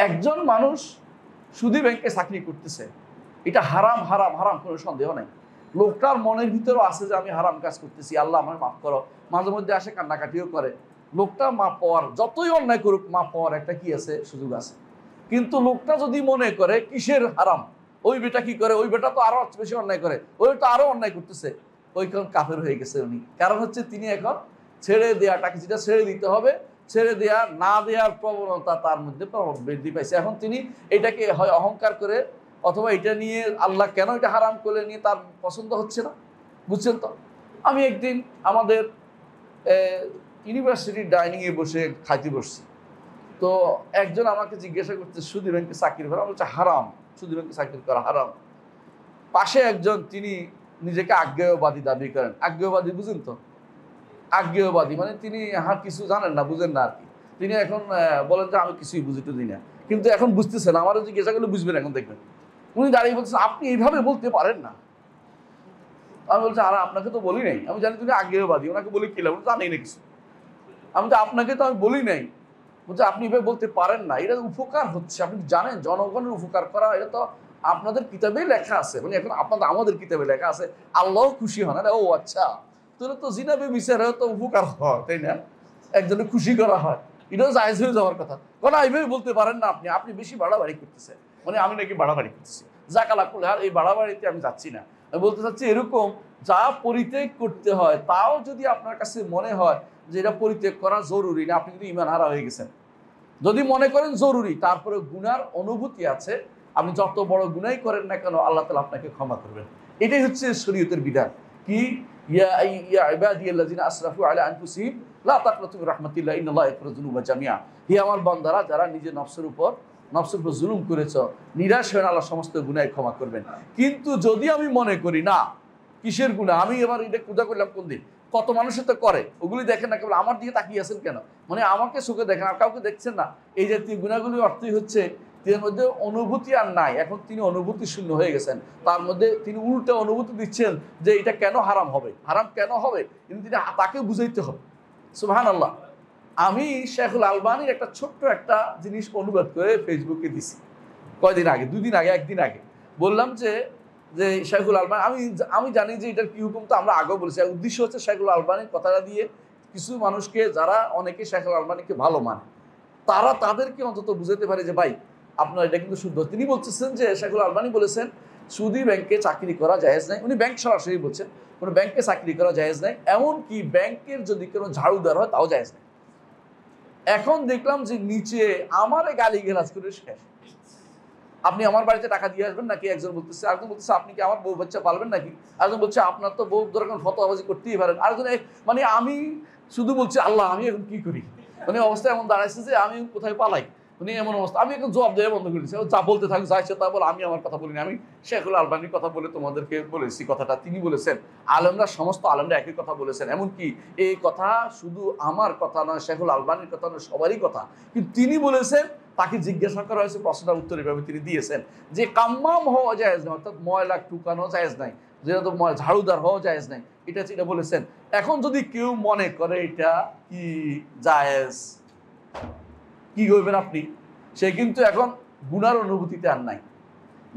একজন মানুষ সুদি ব্যাংকে চাকরি করতেছে এটা হারাম হারাম হারাম কোনো সন্দেহ নাই লোকটার মনের ভিতরেও আছে যে আমি হারাম কাজ করতেছি আল্লাহ আমার মাফ করো মাঝে মধ্যে আসে কান্নাকাটিও করে লোকটা মা পাওয়ার যতই অন্যায় করুক মা পাওয়ার একটা কি আছে সুযোগ আছে কিন্তু লোকটা যদি মনে করে কিসের হারাম ওই বেটা কি করে ওই বেটা তো আরো বেশি অন্যায় করে ওই তো আরো অন্যায় করতেছে ওই কোন কাফের হয়ে গেছে উনি কারণ হচ্ছে তিনি এখন ছেড়ে দেওয়াটাকে যেটা ছেড়ে দিতে হবে ছেড়ে দেওয়া না দেওয়ার প্রবণতা তার মধ্যে বৃদ্ধি পাইছে এখন তিনি এটাকে হয় অহংকার করে অথবা এটা নিয়ে আল্লাহ কেন এটা হারাম করলে নিয়ে তার পছন্দ হচ্ছে না বুঝছেন তো আমি একদিন আমাদের ইউনিভার্সিটির ডাইনিংয়ে বসে খাইতে বসছি তো একজন আমাকে জিজ্ঞাসা করতে সুদী ব্যাংকে চাকরি করা হচ্ছে হারাম সুদী ব্যাংকে চাকরি করা হারাম পাশে একজন তিনি নিজেকে আজ্ঞেয়বাদী দাবি করেন আজ্ঞেয়বাদী বুঝেন তো আজ্ঞেয়বাদী মানে তিনি আর কিছু জানেন না বুঝেন না আর কি তিনি এখন বলেন যে আমি কিছুই বুঝি দিই না কিন্তু এখন বুঝতেছেন আমারও জিজ্ঞাসা করলে বুঝবেন এখন দেখবেন উনি দাঁড়িয়ে বলছেন আপনি এইভাবে বলতে পারেন না আমি বলছি আর আপনাকে তো বলি নাই আমি জানি তুমি আগ্রহবাদী ওনাকে বলি কি লাগবে জানি না কিছু আমি তো আপনাকে তো আমি বলি নাই বলছে আপনি এভাবে বলতে পারেন না এটা উপকার হচ্ছে আপনি জানেন জনগণের উপকার করা এটা তো আপনাদের কিতাবে লেখা আছে মানে এখন আপনাদের আমাদের কিতাবে লেখা আছে আল্লাহ খুশি হন আরে ও আচ্ছা তাহলে তো জিনাবে বিচারে তো উপকার হয় তাই না একজনে খুশি করা হয় এটাও জাহেজ হয়ে যাওয়ার কথা কোনো এইভাবে বলতে পারেন না আপনি আপনি বেশি বাড়াবাড়ি করতেছেন মানে আমি নাকি বাড়াবাড়ি করতেছি জাকালা করলে আর এই বাড়াবাড়িতে আমি যাচ্ছি না আমি বলতে চাচ্ছি এরকম যা পরিত্যাগ করতে হয় তাও যদি আপনার কাছে মনে হয় যে এটা পরিত্যাগ করা জরুরি না আপনি কিন্তু ইমান হারা হয়ে গেছেন যদি মনে করেন জরুরি তারপরে গুনার অনুভূতি আছে আপনি যত বড় গুনাই করেন না কেন আল্লাহ তালা আপনাকে ক্ষমা করবেন এটাই হচ্ছে শরীয়তের বিধান কি নিরাশ আল্লাহ সমস্ত ক্ষমা করবেন কিন্তু যদি আমি মনে করি না কিসের গুণা আমি এবার এটা পূজা করলাম কোন দিন কত মানুষের তো করে ওগুলি দেখেন না কেবল আমার দিকে তাকিয়ে আছেন কেন মানে আমাকে সুখে দেখেন আর কাউকে দেখছেন না এই জাতীয় গুণাগুলি অর্থই হচ্ছে তিনি মধ্যে অনুভূতি আর নাই এখন তিনি অনুভূতি শূন্য হয়ে গেছেন তার মধ্যে তিনি উল্টা অনুভূতি দিচ্ছেন যে এটা কেন হারাম হবে হারাম কেন হবে কিন্তু তিনি তাকে বুঝাইতে হবে সুহান আল্লাহ আমি শেখুল আলবানির একটা ছোট্ট একটা জিনিস অনুবাদ করে ফেসবুকে দিছি কয়দিন আগে দুদিন আগে একদিন আগে বললাম যে যে শেখুল আলবানি আমি আমি জানি যে এটার কি হুকুম তো আমরা আগেও বলেছি উদ্দেশ্য হচ্ছে শেখুল আলবানির কথাটা দিয়ে কিছু মানুষকে যারা অনেকে শেখুল আলবানিকে ভালো মানে তারা তাদেরকে অন্তত বুঝাতে পারে যে ভাই আপনার এটা কিন্তু শুদ্ধ তিনি বলতেছেন যে শেখুল আলবানি বলেছেন সুদি ব্যাংকে চাকরি করা জায়েজ নাই উনি ব্যাংক সরাসরি বলছেন কোনো ব্যাংকে চাকরি করা জায়েজ নাই এমনকি ব্যাংকের যদি কোনো ঝাড়ু দেওয়ার হয় তাও জায়েজ নাই এখন দেখলাম যে নিচে আমারে গালি গেলাজ করে শেষ আপনি আমার বাড়িতে টাকা দিয়ে আসবেন নাকি একজন বলতেছে আরেকজন বলতেছে আপনি কি আমার বউ বাচ্চা পালবেন নাকি আরেকজন বলছে আপনার তো বউ দরকার ফতোবাজি করতেই পারেন আরেকজন মানে আমি শুধু বলছি আল্লাহ আমি এখন কি করি মানে অবস্থা এমন দাঁড়াইছে যে আমি কোথায় পালাই উনি এমন অবস্থা আমি একটু জবাব দেওয়া বন্ধ করেছি যা বলতে থাকি যাইছে তা বলে আমি আমার কথা বলিনি আমি শেখুল আলবানির কথা বলে তোমাদেরকে বলেছি কথাটা তিনি বলেছেন আলমরা সমস্ত আলমরা একই কথা বলেছেন এমনকি এই কথা শুধু আমার কথা নয় শেখুল আলবানির কথা নয় সবারই কথা কিন্তু তিনি বলেছেন তাকে জিজ্ঞাসা করা হয়েছে প্রশ্নটা উত্তর এভাবে তিনি দিয়েছেন যে কাম্মাম হওয়া যায়জ না অর্থাৎ ময়লা টুকানো যায়জ নাই যেহেতু ময় ঝাড়ুদার হওয়া যায়জ নাই এটা যেটা বলেছেন এখন যদি কেউ মনে করে এটা কি জায়েজ কি করবেন আপনি সে কিন্তু এখন গুনার অনুভূতিতে আর নাই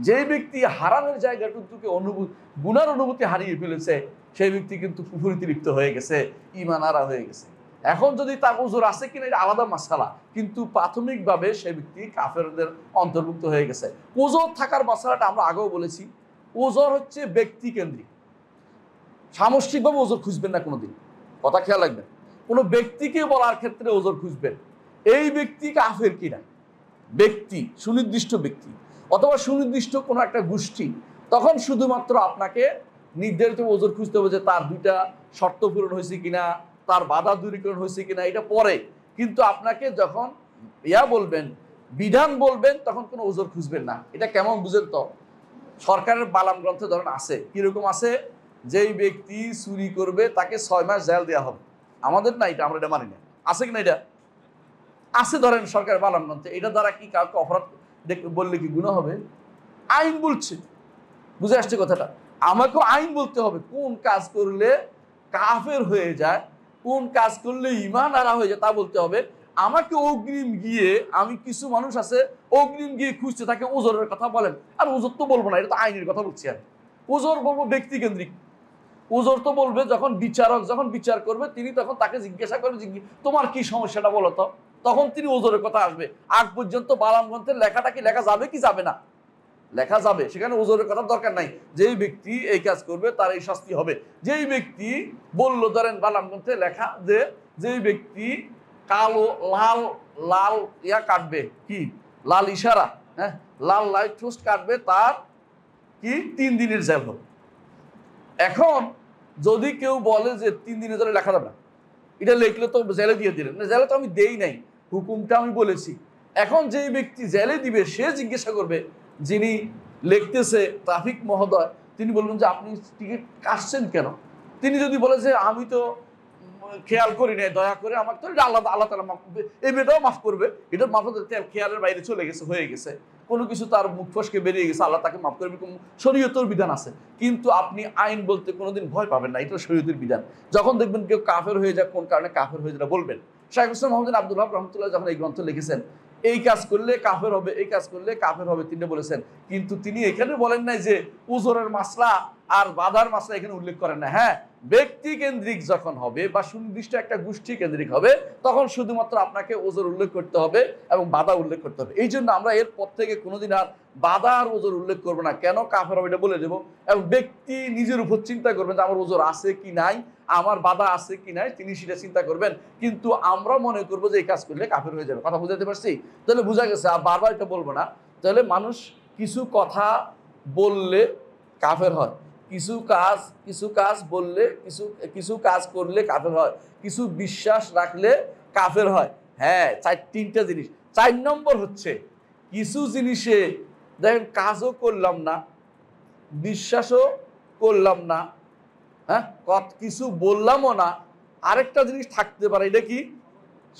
যে ব্যক্তি হারানোর জায়গাটুকুকে অনুভূতি গুনার অনুভূতি হারিয়ে ফেলেছে সেই ব্যক্তি কিন্তু পুফুরিতে লিপ্ত হয়ে গেছে ইমান আরা হয়ে গেছে এখন যদি তার ওজোর আছে কিনা এটা আলাদা মাসালা কিন্তু প্রাথমিকভাবে সে ব্যক্তি কাফেরদের অন্তর্ভুক্ত হয়ে গেছে ওজোর থাকার মশালাটা আমরা আগেও বলেছি ওজোর হচ্ছে ব্যক্তি কেন্দ্রিক সামষ্টিকভাবে ওজোর খুঁজবেন না কোনোদিন কথা খেয়াল রাখবেন কোনো ব্যক্তিকে বলার ক্ষেত্রে ওজোর খুঁজবেন এই ব্যক্তি কাফের কিনা ব্যক্তি সুনির্দিষ্ট ব্যক্তি অথবা সুনির্দিষ্ট কোনো একটা গোষ্ঠী তখন শুধুমাত্র আপনাকে নির্ধারিত ওজন খুঁজতে হবে যে তার দুইটা শর্ত পূরণ হয়েছে কিনা তার বাধা দূরীকরণ হয়েছে কিনা এটা পরে কিন্তু আপনাকে যখন ইয়া বলবেন বিধান বলবেন তখন কোনো ওজোর খুঁজবেন না এটা কেমন বুঝেন তো সরকারের বালাম গ্রন্থে ধরেন আছে কীরকম আছে যেই ব্যক্তি চুরি করবে তাকে ছয় মাস জেল দেওয়া হবে আমাদের না এটা আমরা এটা মানি না আছে কিনা এটা আছে ধরেন সরকার বালামগঞ্জে এটা দ্বারা কি কাউকে অপরাধ বললে কি গুণ হবে আইন বলছে বুঝে আসছে কথাটা আমাকেও আইন বলতে হবে কোন কাজ করলে কাফের হয়ে যায় কোন কাজ করলে ইমান আরা হয়ে যায় তা বলতে হবে আমাকে অগ্রিম গিয়ে আমি কিছু মানুষ আছে অগ্রিম গিয়ে খুঁজতে থাকে ওজোরের কথা বলেন আর ওজোর তো বলবো না এটা তো আইনের কথা বলছি আর ওজোর বলবো ব্যক্তিকেন্দ্রিক ওজোর তো বলবে যখন বিচারক যখন বিচার করবে তিনি তখন তাকে জিজ্ঞাসা করবে তোমার কি সমস্যাটা বলো তো তখন তিনি ওজোরের কথা আসবে আগ পর্যন্ত বালাম গ্রন্থের লেখাটা কি লেখা যাবে কি যাবে না লেখা যাবে সেখানে ওজোরের কথা দরকার নাই যেই ব্যক্তি এই কাজ করবে তার এই শাস্তি হবে যেই ব্যক্তি বলল ধরেন বালাম গ্রন্থে লেখা যে যেই ব্যক্তি কালো লাল লাল ইয়া কাটবে কি লাল ইশারা হ্যাঁ লাল লাইট ঠোস্ট কাটবে তার কি তিন দিনের জেল হবে এখন যদি কেউ বলে যে তিন দিনের জন্য লেখা যাবে না এটা লিখলে তো জেলে দিয়ে দিলেন জেলে তো আমি দেই নাই হুকুমটা আমি বলেছি এখন যেই ব্যক্তি জেলে দিবে সে জিজ্ঞাসা করবে যিনি লিখতেছে ট্রাফিক মহোদয় তিনি বলবেন যে আপনি টিকিট কাটছেন কেন তিনি যদি বলে যে আমি তো খেয়াল করি নাই দয়া করে আমার তো আল্লাহ আল্লাহ তালা মাফ এই মেয়েটাও মাফ করবে এটা মাফ খেয়ালের বাইরে চলে গেছে হয়ে গেছে কোনো কিছু তার মুখ ফসকে বেরিয়ে গেছে আল্লাহ তাকে মাফ করবে শরীয়তর বিধান আছে কিন্তু আপনি আইন বলতে কোনোদিন ভয় পাবেন না এটা শরীয়তের বিধান যখন দেখবেন কেউ কাফের হয়ে যাক কোন কারণে কাফের হয়ে যারা বলবেন শাহেখ হোসেন মোহাম্মদ আব্দুল হাব রহমতুল্লাহ যখন এই গ্রন্থ লিখেছেন এই কাজ করলে কাফের হবে এই কাজ করলে কাফের হবে তিনি বলেছেন কিন্তু তিনি এখানে বলেন নাই যে উজোরের মাসলা আর বাধার মাসা এখানে উল্লেখ করে না হ্যাঁ ব্যক্তি কেন্দ্রিক যখন হবে বা সুনির্দিষ্ট একটা গোষ্ঠী কেন্দ্রিক হবে তখন শুধুমাত্র আপনাকে ওজোর উল্লেখ করতে হবে এবং বাধা উল্লেখ করতে হবে এই জন্য আমরা এরপর থেকে কোনোদিন আর বাধা আর ওজোর উল্লেখ করবো না কেন কাফের হবে এটা বলে দেবো এবং ব্যক্তি নিজের উপর চিন্তা করবেন যে আমার ওজোর আছে কি নাই আমার বাধা আছে কি নাই তিনি সেটা চিন্তা করবেন কিন্তু আমরা মনে করবো যে এই কাজ করলে কাফের হয়ে যাবে কথা বুঝাতে পারছি তাহলে বোঝা গেছে আর বারবার এটা বলবো না তাহলে মানুষ কিছু কথা বললে কাফের হয় কিছু কাজ কিছু কাজ বললে কিছু কিছু কাজ করলে কাফের হয় কিছু বিশ্বাস রাখলে কাফের হয় হ্যাঁ চার তিনটা জিনিস চার নম্বর হচ্ছে কিছু জিনিসে দেখেন কাজও করলাম না বিশ্বাসও করলাম না হ্যাঁ কিছু বললামও না আরেকটা জিনিস থাকতে পারে এটা কি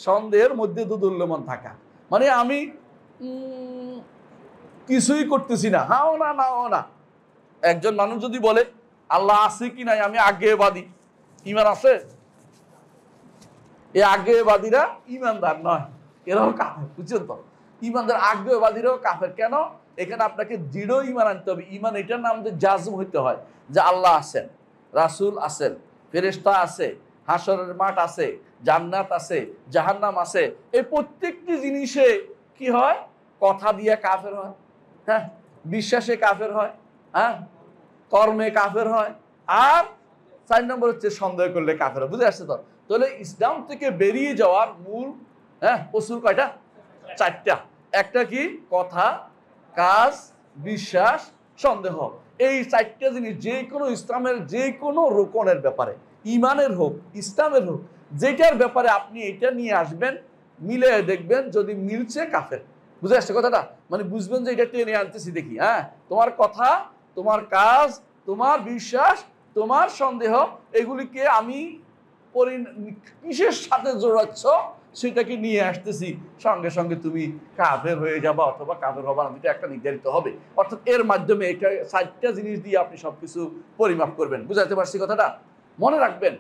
সন্দেহের মধ্যে দুদুল্যমান থাকা মানে আমি কিছুই করতেছি না হাও না নাও না একজন মানুষ যদি বলে আল্লাহ আছে কি নাই আমি আগে বাদী ইমান আছে এই বাদীরা ইমানদার নয় এরাও কাফের বুঝছেন তো ইমানদার বাদীরাও কাফের কেন এখানে আপনাকে দৃঢ় ইমান আনতে হবে ইমান এটার নাম যে জাজম হইতে হয় যে আল্লাহ আছেন রাসুল আছেন ফেরেস্তা আছে হাসরের মাঠ আছে জান্নাত আছে জাহান্নাম আছে এই প্রত্যেকটি জিনিসে কি হয় কথা দিয়ে কাফের হয় হ্যাঁ বিশ্বাসে কাফের হয় হ্যাঁ কর্মে কাফের হয় আর চার নম্বর হচ্ছে সন্দেহ করলে কাফের হয় বুঝে আসছে তো তাহলে ইসলাম থেকে বেরিয়ে যাওয়ার মূল হ্যাঁ প্রচুর কয়টা চারটা একটা কি কথা কাজ বিশ্বাস সন্দেহ এই চারটা জিনিস যে কোনো ইসলামের যে কোনো রোকনের ব্যাপারে ইমানের হোক ইসলামের হোক যেটার ব্যাপারে আপনি এটা নিয়ে আসবেন মিলে দেখবেন যদি মিলছে কাফের বুঝে আসছে কথাটা মানে বুঝবেন যে এটা টেনে আনতেছি দেখি হ্যাঁ তোমার কথা তোমার কাজ তোমার বিশ্বাস তোমার সন্দেহ এগুলিকে আমি কিসের সাথে জোড়াচ্ছ সেটাকে নিয়ে আসতেছি সঙ্গে সঙ্গে তুমি কাফের হয়ে যাবা অথবা কাফের হবার আমি একটা নির্ধারিত হবে অর্থাৎ এর মাধ্যমে এটা চারটা জিনিস দিয়ে আপনি সব কিছু পরিমাপ করবেন বুঝাতে পারছি কথাটা মনে রাখবেন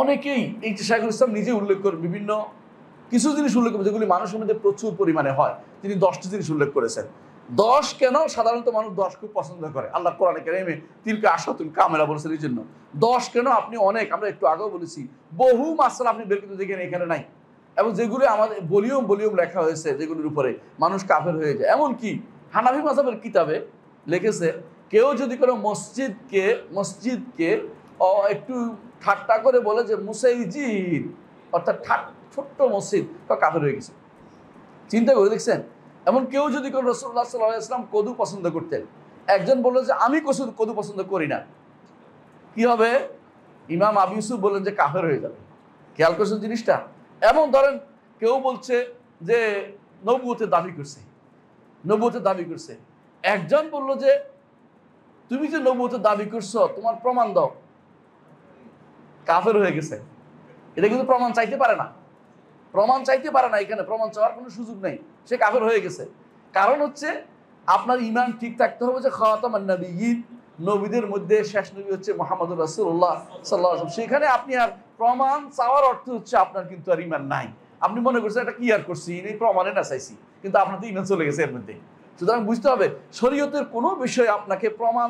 অনেকেই এই যে শাহুল ইসলাম নিজে উল্লেখ করেন বিভিন্ন কিছু জিনিস উল্লেখ করবে যেগুলি মানুষের মধ্যে প্রচুর পরিমাণে হয় তিনি দশটি জিনিস উল্লেখ করেছেন দশ কেন সাধারণত মানুষ দশ খুব পছন্দ করে আল্লাহ কোরআন তিনকে আসা তুমি কামেরা বলেছেন এই জন্য দশ কেন আপনি অনেক আমরা একটু আগেও বলেছি বহু মাসাল আপনি বের কিন্তু দেখেন এখানে নাই এবং যেগুলি আমাদের বলিউম বলিউম লেখা হয়েছে যেগুলির উপরে মানুষ কাফের হয়ে যায় এমনকি হানাফি মাসাবের কিতাবে লিখেছে কেউ যদি কোনো মসজিদকে মসজিদকে একটু ঠাট্টা করে বলে যে মুসাইজিদ অর্থাৎ ঠাট ছোট্ট মসজিদ কাফের হয়ে গেছে চিন্তা করে দেখছেন এমন কেউ যদি কোন রসুল্লাহ সাল্লাহ ইসলাম কদু পছন্দ করতেন একজন বললো যে আমি কসু কদু পছন্দ করি না কি হবে ইমাম আবি ইউসুফ বললেন যে কাফের হয়ে যাবে খেয়াল করছেন জিনিসটা এমন ধরেন কেউ বলছে যে নবুতে দাবি করছে নবুতে দাবি করছে একজন বলল যে তুমি যে নবুতে দাবি করছো তোমার প্রমাণ দাও কাফের হয়ে গেছে এটা কিন্তু প্রমাণ চাইতে পারে না প্রমাণ চাইতে পারে না এখানে প্রমাণ চাওয়ার কোনো সুযোগ নাই সে কাফের হয়ে গেছে কারণ হচ্ছে আপনার ইমান ঠিক থাকতে হবে যে খাওয়াতামান ঈদ নবীদের মধ্যে শেষ নবী হচ্ছে মোহাম্মদ রাসুল্লাহ সাল্লাহ সেখানে আপনি আর প্রমাণ চাওয়ার অর্থ হচ্ছে আপনার কিন্তু আর ইমান নাই আপনি মনে করছেন এটা ক্লিয়ার করছি এই প্রমাণে না চাইছি কিন্তু আপনার তো ইমান চলে গেছে এর মধ্যে সুতরাং বুঝতে হবে শরীয়তের কোনো বিষয় আপনাকে প্রমাণ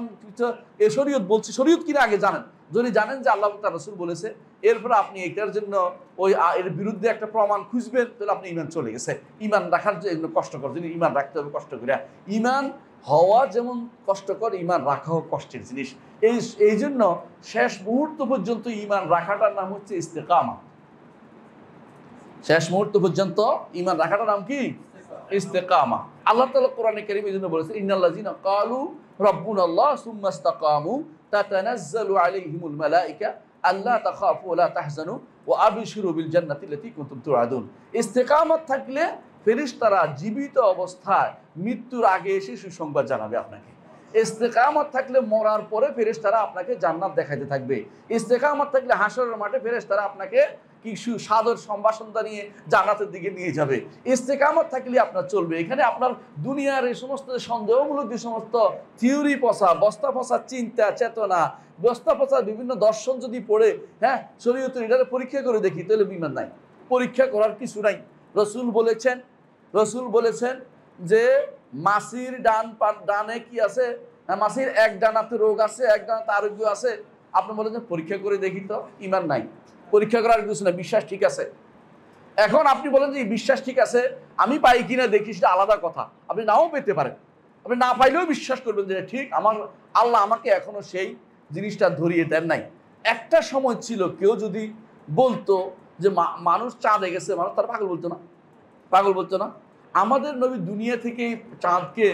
এ শরীয়ত বলছে শরীয়ত কিনা আগে জানেন যদি জানেন যে আল্লাহ তার রসুল বলেছে এরপরে আপনি এটার জন্য ওই এর বিরুদ্ধে একটা প্রমাণ খুঁজবেন তাহলে আপনি ইমান চলে গেছে ইমান রাখার জন্য এগুলো কষ্টকর জিনিস ইমান রাখতে হবে কষ্ট করে ইমান হওয়া যেমন কষ্টকর ইমান রাখাও কষ্টের জিনিস এই এই জন্য শেষ মুহূর্ত পর্যন্ত ইমান রাখাটার নাম হচ্ছে ইস্তেকামা শেষ মুহূর্ত পর্যন্ত ইমান রাখাটার নাম কি ইস্তেকামা আল্লাহ তালা কোরআনে কেরিম এই জন্য বলেছে ইন্নাল্লাহ কালু রব্বুল আল্লাহ সুম্মাস্তাকামু তাতানাজ্জালু আলাইহিমুল মালাইকা আল্লাহ তাখাফু ওয়া লা তাহজানু ওয়া আবশিরু বিল জান্নাতি ল্লাতী ইস্তেকামত থাকলে ফেরেশতারা জীবিত অবস্থায় মৃত্যুর আগে এসে সুসংবাদ জানাবে আপনাকে ইস্তেকামত থাকলে মরার পরে ফেরেশতারা আপনাকে জান্নাত দেখাইতে থাকবে ইস্তেকামত থাকলে হাসরের মাঠে তারা আপনাকে কিছু সাদর সম্ভাষণটা নিয়ে জান্নাতের দিকে নিয়ে যাবে ইস্তেকামত থাকলে আপনার চলবে এখানে আপনার দুনিয়ার এই সমস্ত সন্দেহমূলক যে সমস্ত থিওরি পশা বস্তা পসা চিন্তা চেতনা বস্তা পসা বিভিন্ন দর্শন যদি পড়ে হ্যাঁ শরীয়তের এটা পরীক্ষা করে দেখি তাহলে বিমান নাই পরীক্ষা করার কিছু নাই রসুল বলেছেন রসুল বলেছেন যে মাসির ডান ডানে কি আছে হ্যাঁ, মাসির এক ডানাতে রোগ আছে এক ডানাতে আরোগ্য আছে আপনি বলেন যে পরীক্ষা করে দেখি তো ইমান নাই পরীক্ষা করার কিছু না বিশ্বাস ঠিক আছে এখন আপনি বলেন যে বিশ্বাস ঠিক আছে আমি পাই কিনা দেখি সেটা আলাদা কথা আপনি নাও পেতে পারেন আপনি না পাইলেও বিশ্বাস করবেন যে ঠিক আমার আল্লাহ আমাকে এখনো সেই জিনিসটা ধরিয়ে দেন নাই একটা সময় ছিল কেউ যদি বলতো যে মানুষ চাঁদে গেছে মানুষ তার পাগল বলতো না পাগল বলতো না আমাদের নবী দুনিয়া থেকে চাঁদকে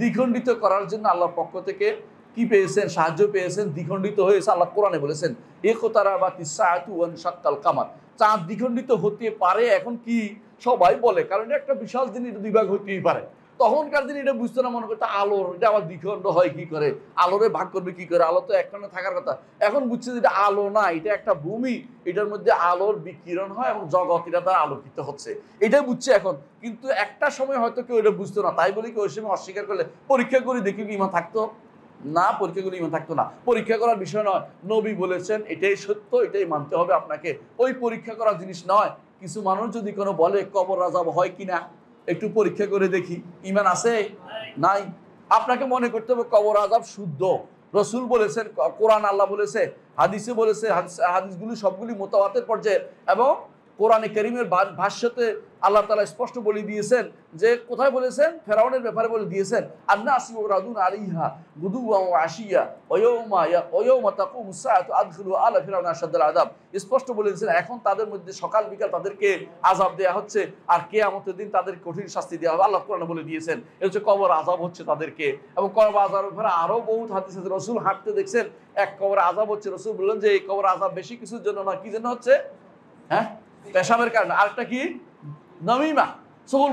দ্বিখণ্ডিত করার জন্য আল্লাহর পক্ষ থেকে কি পেয়েছেন সাহায্য পেয়েছেন দ্বিখণ্ডিত হয়েছে আল্লাহ কোরআনে বলেছেন একতারা বা তিসাহাতু কামার চাঁদ দ্বিখণ্ডিত হতে পারে এখন কি সবাই বলে কারণ একটা বিশাল জিনিস দুই ভাগ হতেই পারে তখনকার দিন এটা বুঝতো না মনে করতো আলোর এটা আবার দ্বিখণ্ড হয় কি করে আলোরে ভাগ করবে কি করে আলো তো একখানে থাকার কথা এখন বুঝছে যে এটা আলো না এটা একটা ভূমি এটার মধ্যে আলোর বিকিরণ হয় এবং জগৎ এটা তার আলোকিত হচ্ছে এটাই বুঝছে এখন কিন্তু একটা সময় হয়তো কেউ এটা বুঝতো না তাই বলে কি ওই সময় অস্বীকার করলে পরীক্ষা করে দেখি কি ইমা থাকতো না পরীক্ষাগুলো ইমান থাকতো না পরীক্ষা করার বিষয় নয় নবী বলেছেন এটাই সত্য এটাই মানতে হবে আপনাকে ওই পরীক্ষা করা জিনিস নয় কিছু মানুষ যদি কোনো বলে কবর রাজা হয় কিনা একটু পরীক্ষা করে দেখি ইমান আছে নাই আপনাকে মনে করতে হবে কবর আজাব শুদ্ধ রসুল বলেছেন কোরআন আল্লাহ বলেছে হাদিসে বলেছে হাদিসগুলি সবগুলি মোতাবাতের পর্যায়ে এবং কোরআনে করিমের ভাষ্যতে আল্লাহ তালা স্পষ্ট বলে দিয়েছেন যে কোথায় বলেছেন ফেরাউনের ব্যাপারে বলে দিয়েছেন আন্না আসি রাদুন আলিহা গুদু আশিয়া ওয়মা অয়মা তাকু মুসায়াত আদুল আলা ফেরাউন আসাদ্দাল আদাব স্পষ্ট বলে দিয়েছেন এখন তাদের মধ্যে সকাল বিকাল তাদেরকে আজাব দেওয়া হচ্ছে আর কে আমাদের দিন তাদের কঠিন শাস্তি দেওয়া হবে আল্লাহ কোরআনে বলে দিয়েছেন এ হচ্ছে কবর আজাব হচ্ছে তাদেরকে এবং কবর আজাবের ব্যাপারে আরও বহুত হাতে সাথে রসুল হাঁটতে দেখছেন এক কবর আজাব হচ্ছে রসুল বললেন যে এই কবর আজাব বেশি কিছুর জন্য না কি জন্য হচ্ছে হ্যাঁ পেশাবের কারণে আরেকটা কি নমিমা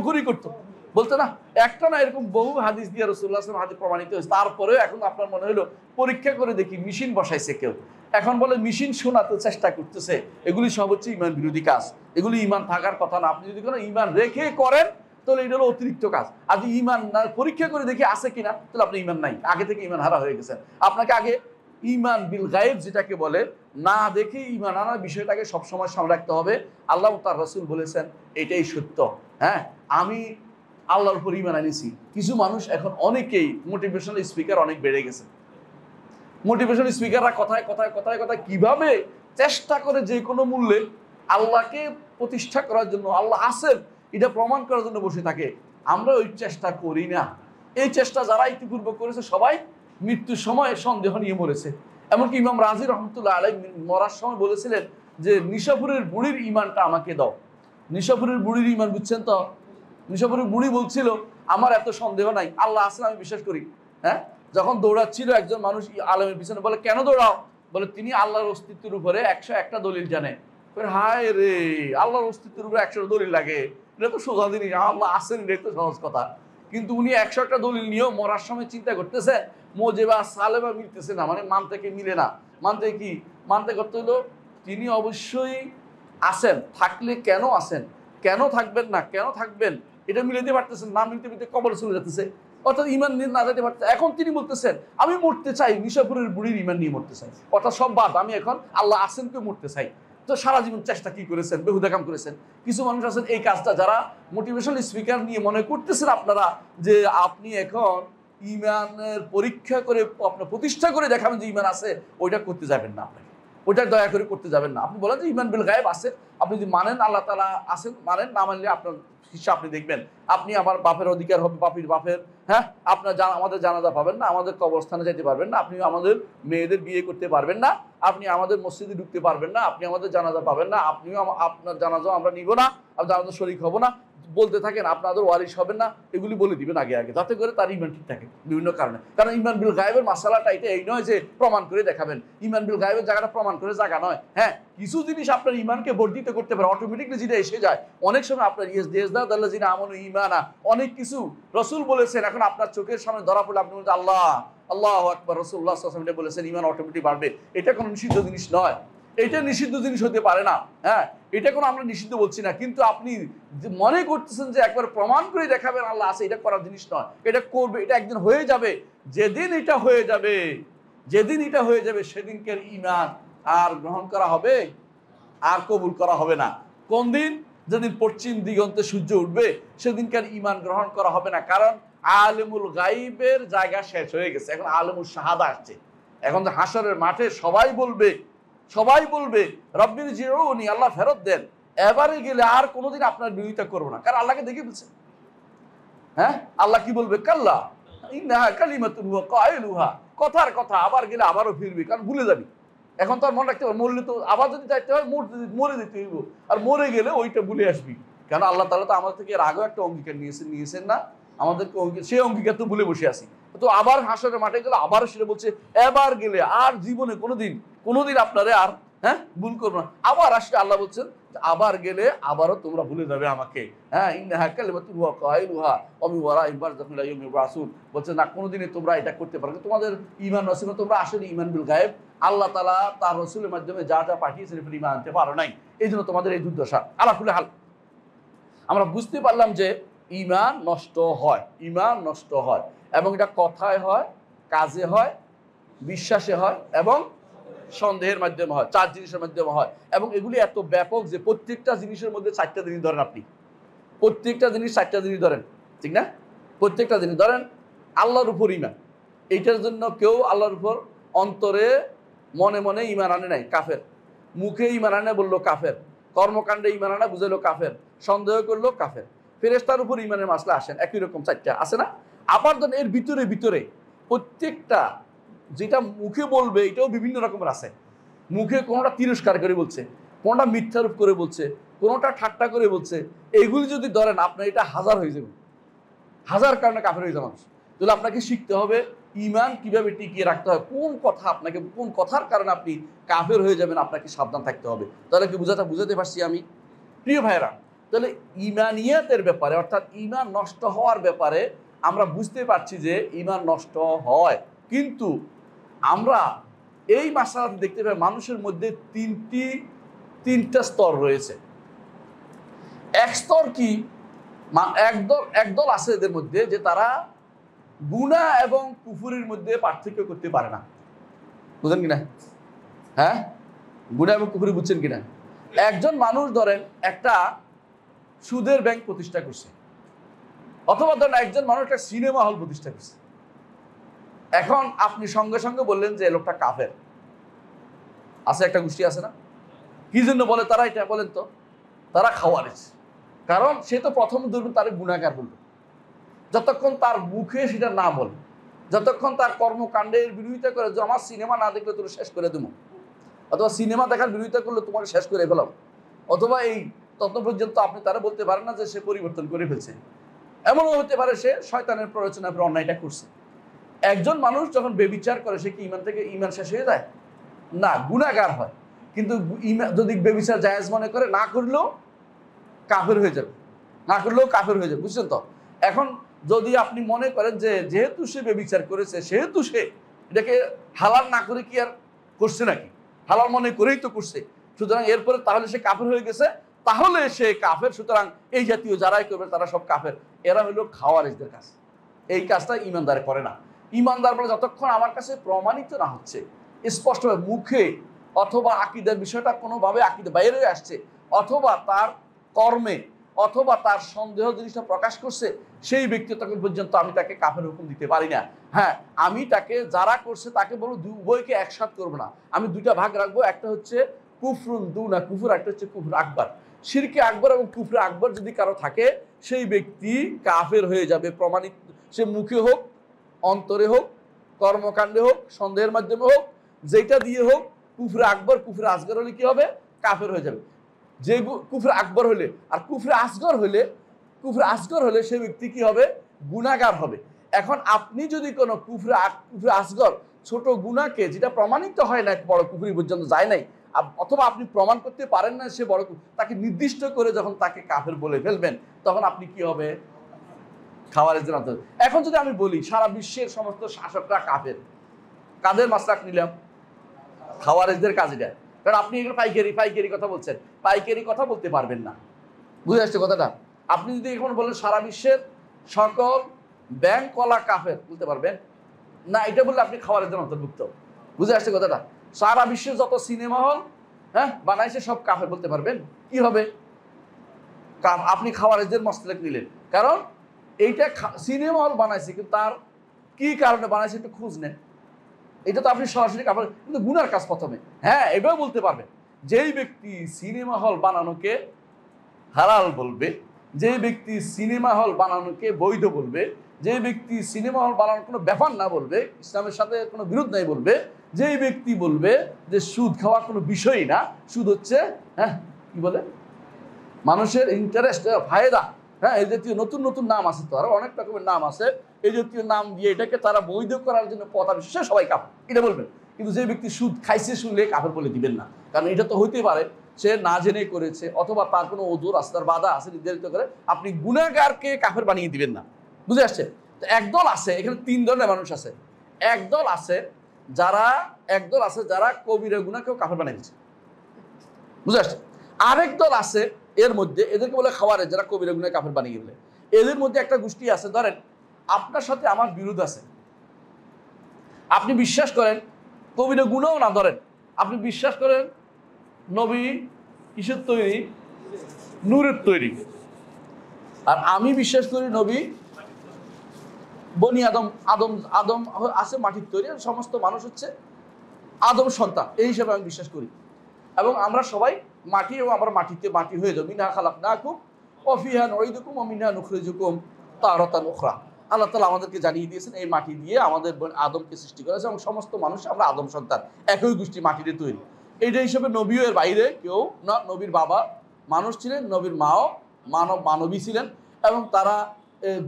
ঘুরি করতো বলতো না একটা না এরকম বহু হাদিস দিয়ে রসুল্লাহ আসলাম হাদিস প্রমাণিত হয়েছে তারপরেও এখন আপনার মনে হলো পরীক্ষা করে দেখি মেশিন বসাইছে কেউ এখন বলে মেশিন শোনাতে চেষ্টা করতেছে এগুলি সব হচ্ছে ইমান বিরোধী কাজ এগুলি ইমান থাকার কথা না আপনি যদি কোনো ইমান রেখে করেন তাহলে এটা হলো অতিরিক্ত কাজ আজ ইমান না পরীক্ষা করে দেখি আছে কিনা তাহলে আপনি ইমান নাই আগে থেকে ইমান হারা হয়ে গেছেন আপনাকে আগে ইমান বিল গায়েব যেটাকে বলে না দেখে ইমান আনার বিষয়টাকে সবসময় সামনে রাখতে হবে আল্লাহ তার রসুল বলেছেন এটাই সত্য হ্যাঁ আমি আল্লাহর উপর ইমান আনিছি কিছু মানুষ এখন অনেকেই মোটিভেশনাল স্পিকার অনেক বেড়ে গেছে মোটিভেশনাল স্পিকাররা কথায় কথায় কথায় কথায় কিভাবে চেষ্টা করে যে কোনো মূল্যে আল্লাহকে প্রতিষ্ঠা করার জন্য আল্লাহ আসেন এটা প্রমাণ করার জন্য বসে থাকে আমরা ওই চেষ্টা করি না এই চেষ্টা যারা ইতিপূর্বে করেছে সবাই মৃত্যুর সময় সন্দেহ নিয়ে বলেছে এমনকি ইমাম রাজি রহমতুল্লাহ আলাই মরার সময় বলেছিলেন যে নিশাপুরের বুড়ির ইমানটা আমাকে দাও নিশাপুরের বুড়ির ইমান বুঝছেন তো নিশাপুরের বুড়ি বলছিল আমার এত সন্দেহ নাই আল্লাহ আসলে আমি বিশ্বাস করি হ্যাঁ যখন দৌড়াচ্ছিল একজন মানুষ আলমের পিছনে বলে কেন দৌড়াও বলে তিনি আল্লাহর অস্তিত্বের উপরে একশো একটা দলিল জানে হায় রে আল্লাহর অস্তিত্বের উপরে একশো দলিল লাগে এটা তো সোজা জিনিস আল্লাহ আসেন এটা তো সহজ কথা কিন্তু উনি একশো একটা দলিল নিয়েও মরার সময় চিন্তা করতেছে মোজেবা সালেবা মিলতেছে না মানে মান থেকে মিলে না মান থেকে কি মান থেকে করতে হলো তিনি অবশ্যই আসেন থাকলে কেন আসেন কেন থাকবেন না কেন থাকবেন এটা মিলে দিতে পারতেছেন না মিলতে মিলতে কবলে চলে যাচ্ছে অর্থাৎ ইমান নিয়ে না যেতে পারতেছে এখন তিনি বলতেছেন আমি মরতে চাই নিশাপুরের বুড়ির ইমান নিয়ে মরতে চাই অর্থাৎ সব বাদ আমি এখন আল্লাহ আসেন কেউ মরতে চাই তো সারা জীবন চেষ্টা কি করেছেন বেহুদা কাম করেছেন কিছু মানুষ আছেন এই কাজটা যারা মোটিভেশনাল স্পিকার নিয়ে মনে করতেছেন আপনারা যে আপনি এখন ইমানের পরীক্ষা করে আপনার প্রতিষ্ঠা করে দেখাবেন যে ইমান আছে ওইটা করতে যাবেন না আপনাকে ওইটা দয়া করে করতে যাবেন না আপনি বলেন যে ইমান বিল গায়েব আছে আপনি যদি মানেন আল্লাহ তালা আছেন মানেন না মানলে আপনার হিসাব আপনি দেখবেন আপনি আমার বাপের অধিকার হবে বাপির বাপের হ্যাঁ আপনার জানা আমাদের জানাজা পাবেন না আমাদের কবরস্থানে যেতে পারবেন না আপনি আমাদের মেয়েদের বিয়ে করতে পারবেন না আপনি আমাদের মসজিদে ঢুকতে পারবেন না আপনি আমাদের জানাজা পাবেন না আপনিও আপনার জানাজাও আমরা নিব না জানাজা শরিক হবো না বলতে থাকেন আপনাদের ওয়ারিশ হবে না এগুলি বলে দিবেন আগে আগে যাতে করে তার ইমান ঠিক থাকে বিভিন্ন কারণে কারণ ইমান বিল গায়েবের মশালাটা এটা এই নয় যে প্রমাণ করে দেখাবেন ইমান বিল গায়েবের জায়গাটা প্রমাণ করে জায়গা নয় হ্যাঁ কিছু জিনিস আপনার ইমানকে বর্ধিত করতে পারে অটোমেটিকলি যেটা এসে যায় অনেক সময় আপনার ইয়েস দেশ দা আল্লাহ জিনা আমন ইমানা অনেক কিছু রসুল বলেছেন এখন আপনার চোখের সামনে ধরা পড়লে আপনি বলছেন আল্লাহ আল্লাহ আকবর রসুল্লাহ বলেছেন ইমান অটোমেটিক বাড়বে এটা কোনো নিষিদ্ধ জিনিস নয় এটা নিষিদ্ধ জিনিস হতে পারে না হ্যাঁ এটা কোনো আমরা নিষিদ্ধ বলছি না কিন্তু আপনি মনে করতেছেন যে একবার প্রমাণ করে দেখাবেন আল্লাহ আছে এটা করার জিনিস নয় এটা করবে এটা একদিন হয়ে যাবে যেদিন এটা হয়ে যাবে যেদিন এটা হয়ে যাবে সেদিনকার ইমান আর গ্রহণ করা হবে আর কবুল করা হবে না কোন দিন যেদিন পশ্চিম দিগন্তে সূর্য উঠবে সেদিনকার ইমান গ্রহণ করা হবে না কারণ আলমুল গাইবের জায়গা শেষ হয়ে গেছে এখন আলমুল শাহাদা আসছে এখন হাসরের মাঠে সবাই বলবে সবাই বলবে রব্বির আল্লাহ ফেরত দেন এবারে গেলে আর কোনোদিন আপনার বিরোধিতা করবো না কারণ আল্লাহকে দেখে বলছে হ্যাঁ আল্লাহ কি বলবে কাল্লা কথার কথা আবার গেলে আবারও ফিরবি কারণ ভুলে যাবি এখন তো আর মনে রাখতে হবে মরলে তো আবার যদি যাইতে হয় মরে দিতে হইব আর মরে গেলে ওইটা ভুলে আসবি কেন আল্লাহ তালা তো আমাদের থেকে আগেও একটা অঙ্গীকার নিয়েছেন নিয়েছেন না আমাদেরকে সেই অঙ্গীকার তো ভুলে বসে আসি তো আবার হাসারের মাঠে গেলে আবার সেটা বলছে এবার গেলে আর জীবনে কোনোদিন কোনোদিন আপনারে আর হ্যাঁ ভুল করবো না আবার আসলে আল্লাহ বলছেন আবার গেলে আবারও তোমরা ভুলে যাবে আমাকে হ্যাঁ বলছে না কোনোদিনই তোমরা এটা করতে পারবে তোমাদের ইমান নসিব তোমরা আসলে ইমান বিল গায়েব আল্লাহ তালা তার রসুলের মাধ্যমে যা যা পাঠিয়েছেন এর ঈমান আনতে পারো নাই এই জন্য তোমাদের এই দুর্দশা আল্লাহ ফুলে হাল আমরা বুঝতে পারলাম যে ইমান নষ্ট হয় ইমান নষ্ট হয় এবং এটা কথায় হয় কাজে হয় বিশ্বাসে হয় এবং সন্দেহের মাধ্যমে হয় চার জিনিসের মাধ্যমে হয় এবং এগুলি এত ব্যাপক যে প্রত্যেকটা জিনিসের মধ্যে চারটা জিনিস ধরেন আপনি প্রত্যেকটা জিনিস চারটা জিনিস ধরেন ঠিক না প্রত্যেকটা জিনিস ধরেন আল্লাহর উপর ইমান এইটার জন্য কেউ আল্লাহর উপর অন্তরে মনে মনে ইমান আনে নাই কাফের মুখে ইমান আনে বললো কাফের কর্মকাণ্ডে ইমান আনা বুঝালো কাফের সন্দেহ করলো কাফের ফেরেস্তার উপর ইমানের মাসলা আসেন একই রকম চারটা আছে না আবার ধরেন এর ভিতরে ভিতরে প্রত্যেকটা যেটা মুখে বলবে এটাও বিভিন্ন রকমের আছে মুখে কোনোটা তিরস্কার করে বলছে কোনোটা মিথ্যারূপ করে বলছে কোনোটা ঠাট্টা করে বলছে এগুলি যদি ধরেন আপনার এটা হাজার হয়ে যাবে হাজার কারণে কাফের হয়ে যাবে মানুষ তাহলে আপনাকে শিখতে হবে ইমান কিভাবে টিকিয়ে রাখতে হয় কোন কথা আপনাকে কোন কথার কারণে আপনি কাফের হয়ে যাবেন আপনাকে সাবধান থাকতে হবে তাহলে কি বুঝাতে বুঝাতে পারছি আমি প্রিয় ভাইরা তাহলে ইমানিয়াতের ব্যাপারে অর্থাৎ ইমান নষ্ট হওয়ার ব্যাপারে আমরা বুঝতে পারছি যে ইমান নষ্ট হয় কিন্তু আমরা এই মাসালাত দেখতে পাই মানুষের মধ্যে তিনটি তিনটা স্তর রয়েছে এক স্তর কি একদল একদল আছে এদের মধ্যে যে তারা গুণা এবং কুফুরির মধ্যে পার্থক্য করতে পারে না বুঝলেন কিনা হ্যাঁ গুণা এবং কুফুরি বুঝছেন কিনা একজন মানুষ ধরেন একটা সুদের ব্যাংক প্রতিষ্ঠা করছে অথবা ধরেন একজন মানুষ একটা সিনেমা হল প্রতিষ্ঠা করছে এখন আপনি সঙ্গে সঙ্গে বললেন যে লোকটা কাফের আছে একটা গোষ্ঠী আছে না কি জন্য বলে তারা এটা বলেন তো তারা খাওয়ার কারণ সে তো প্রথম ধরবেন তার গুণাকার বলল যতক্ষণ তার মুখে সেটা না বলে যতক্ষণ তার কর্মকাণ্ডের বিরোধিতা করে যে আমার সিনেমা না দেখলে তোর শেষ করে দেবো অথবা সিনেমা দেখার বিরোধিতা করলে তোমাকে শেষ করে ফেলাম অথবা এই তত পর্যন্ত আপনি তারা বলতে পারেন না যে সে পরিবর্তন করে ফেলছে এমনও হতে পারে সে শয়তানের প্ররোচনা করে অন্যায়টা করছে একজন মানুষ যখন বেবিচার করে সে কি ইমান থেকে ইমান শেষ হয়ে যায় না গুণাগার হয় কিন্তু যদি বেবিচার জায়াজ মনে করে না করলেও কাফের হয়ে যাবে না করলেও কাফের হয়ে যাবে বুঝছেন তো এখন যদি আপনি মনে করেন যে যেহেতু সে বেবিচার করেছে সেহেতু সে এটাকে হালাল না করে কি আর করছে নাকি হালাল মনে করেই তো করছে সুতরাং এরপরে তাহলে সে কাফের হয়ে গেছে তাহলে সে কাফের সুতরাং এই জাতীয় যারাই করবে তারা সব কাফের এরা হলো খাওয়ারেজদের কাজ এই কাজটা ইমানদার করে না ইমানদার বলে যতক্ষণ আমার কাছে প্রমাণিত না হচ্ছে স্পষ্টভাবে মুখে অথবা আকিদের বিষয়টা কোনোভাবে আকিদে বাইরে আসছে অথবা তার কর্মে অথবা তার সন্দেহ জিনিসটা প্রকাশ করছে সেই ব্যক্তি তখন পর্যন্ত আমি তাকে কাফের হুকুম দিতে পারি না হ্যাঁ আমি তাকে যারা করছে তাকে বলবো উভয়কে একসাথ করবো না আমি দুইটা ভাগ রাখবো একটা হচ্ছে কুফরুন দু না কুফুর একটা হচ্ছে কুফুর আকবার সিরকে আকবর এবং কুফরে আকবর যদি কারো থাকে সেই ব্যক্তি কাফের হয়ে যাবে প্রমাণিত সে মুখে হোক অন্তরে হোক কর্মকাণ্ডে হোক সন্দেহের মাধ্যমে হোক যেটা দিয়ে হোক কুফরে আকবর কুফরে আসগর হলে কি হবে কাফের হয়ে যাবে যে কুফরে আকবর হলে আর কুফরে আসগর হলে কুফরে আসগর হলে সে ব্যক্তি কি হবে গুণাগার হবে এখন আপনি যদি কোনো কুফরে কুফরে আসগর ছোট গুণাকে যেটা প্রমাণিত হয় না বড় কুফরি পর্যন্ত যায় নাই অথবা আপনি প্রমাণ করতে পারেন না সে বড় তাকে নির্দিষ্ট করে যখন তাকে কাফের বলে ফেলবেন তখন আপনি কি হবে খাবারের জন্য এখন যদি আমি বলি সারা বিশ্বের সমস্ত শাসকরা কাফের কাদের মাস্টাক নিলাম খাওয়ারেজদের কাজটা কারণ আপনি এগুলো পাইকারি পাইকারি কথা বলছেন পাইকারি কথা বলতে পারবেন না বুঝে আসছে কথাটা আপনি যদি এখন বলেন সারা বিশ্বের সকল ব্যাংক কলা কাফের বলতে পারবেন না এটা বললে আপনি খাওয়ারের জন্য অন্তর্ভুক্ত বুঝে আসছে কথাটা সারা বিশ্বে যত সিনেমা হল হ্যাঁ বানাইছে সব কাফের বলতে পারবেন কি হবে আপনি খাওয়ারেজদের মস্তলেক নিলেন কারণ এইটা সিনেমা হল বানাইছে কিন্তু তার কি কারণে বানাইছে একটু খোঁজ নেন এটা তো আপনি সরাসরি কাপড় কিন্তু গুনার কাজ প্রথমে হ্যাঁ এটাও বলতে পারবেন যেই ব্যক্তি সিনেমা হল বানানোকে হারাল বলবে যে ব্যক্তি সিনেমা হল বানানোকে বৈধ বলবে যে ব্যক্তি সিনেমা হল বানানোর কোনো ব্যাপার না বলবে ইসলামের সাথে কোনো বিরোধ নাই বলবে যে ব্যক্তি বলবে যে সুদ খাওয়া কোনো বিষয় না সুদ হচ্ছে হ্যাঁ কি বলে মানুষের ইন্টারেস্ট হ্যাঁ, ফায়দা হ্যাঁ এই জাতীয় নতুন নতুন নাম আছে তো আরো অনেক রকমের নাম আছে এই জাতীয় নাম দিয়ে এটাকে তারা বৈধ করার জন্য পথ আমি সে সবাই কাপ এটা বলবেন কিন্তু যে ব্যক্তি সুদ খাইছে শুনলে কাপের বলে দিবেন না কারণ এটা তো হইতে পারে সে না জেনে করেছে অথবা তার কোনো ওজোর রাস্তার বাধা আছে নির্ধারিত করে আপনি গুণাগারকে কাফের বানিয়ে দিবেন না বুঝে আসছে তো একদল আছে এখানে তিন ধরনের মানুষ আছে একদল আছে যারা একদল আছে যারা কবিরা গুনাকেও কাফের বানিয়ে দিচ্ছে বুঝে আসছে আরেক দল আছে এর মধ্যে এদেরকে বলে খাওয়ারে যারা কবিরা গুনা কাফের বানিয়ে গেলে এদের মধ্যে একটা গোষ্ঠী আছে ধরেন আপনার সাথে আমার বিরোধ আছে আপনি বিশ্বাস করেন কবির গুণও না ধরেন আপনি বিশ্বাস করেন নবী কিসের তৈরি নূরের তৈরি আর আমি বিশ্বাস করি নবী বনি আদম আদম আদম আছে মাটির তৈরি সমস্ত মানুষ হচ্ছে আদম সন্তান এই হিসাবে আমি বিশ্বাস করি এবং আমরা সবাই মাটি এবং আমরা মাটিতে মাটি হয়ে যাবো মিনা খালাক না খুব অফিহান ওইদুকুম ও মিনা জুকুম তারতা উখরা আল্লাহ তালা আমাদেরকে জানিয়ে দিয়েছেন এই মাটি দিয়ে আমাদের আদমকে সৃষ্টি করেছে এবং সমস্ত মানুষ আমরা আদম সন্তান একই গোষ্ঠী মাটিতে তৈরি এইটা হিসেবে নবীও এর বাইরে কেউ না নবীর বাবা মানুষ ছিলেন নবীর মাও মানব মানবী ছিলেন এবং তারা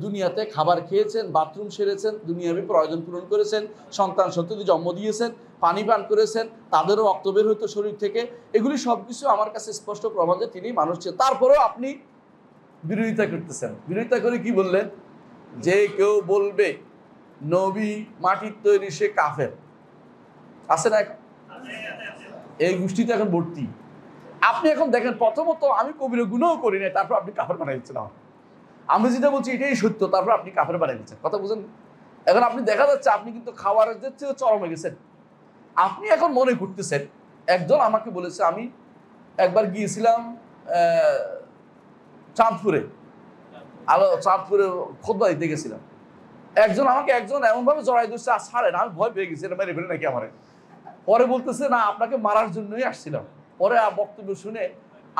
দুনিয়াতে খাবার খেয়েছেন বাথরুম সেরেছেন দুনিয়াবি প্রয়োজন পূরণ করেছেন সন্তান সন্ততি জন্ম দিয়েছেন পানি পান করেছেন তাদেরও রক্ত বের হইতো শরীর থেকে এগুলি সব কিছু আমার কাছে স্পষ্ট প্রমাণ যে তিনি মানুষ ছিলেন তারপরেও আপনি বিরোধিতা করতেছেন বিরোধিতা করে কি বললেন যে কেউ বলবে নবী মাটির তৈরি সে কাফের আছে না এই গোষ্ঠীতে এখন ভর্তি আপনি এখন দেখেন প্রথমত আমি কবির গুণও করি না তারপর আপনি কাফের বানাই দিচ্ছেন আমার আমি যেটা বলছি এটাই সত্য তারপর আপনি কাফের বানিয়ে দিচ্ছেন কথা বুঝেন এখন আপনি দেখা যাচ্ছে আপনি কিন্তু খাওয়ার চেয়ে চরমে গেছেন আপনি এখন মনে করতেছেন একজন আমাকে বলেছে আমি একবার গিয়েছিলাম চাঁদপুরে আলো চাঁদপুরে খোদবা দিতে গেছিলাম একজন আমাকে একজন এমনভাবে জড়াই দিচ্ছে আর ছাড়ে না আমি ভয় পেয়ে গেছি এটা মেরে ফেলে নাকি আমার পরে বলতেছে না আপনাকে মারার জন্যই আসছিলাম পরে বক্তব্য শুনে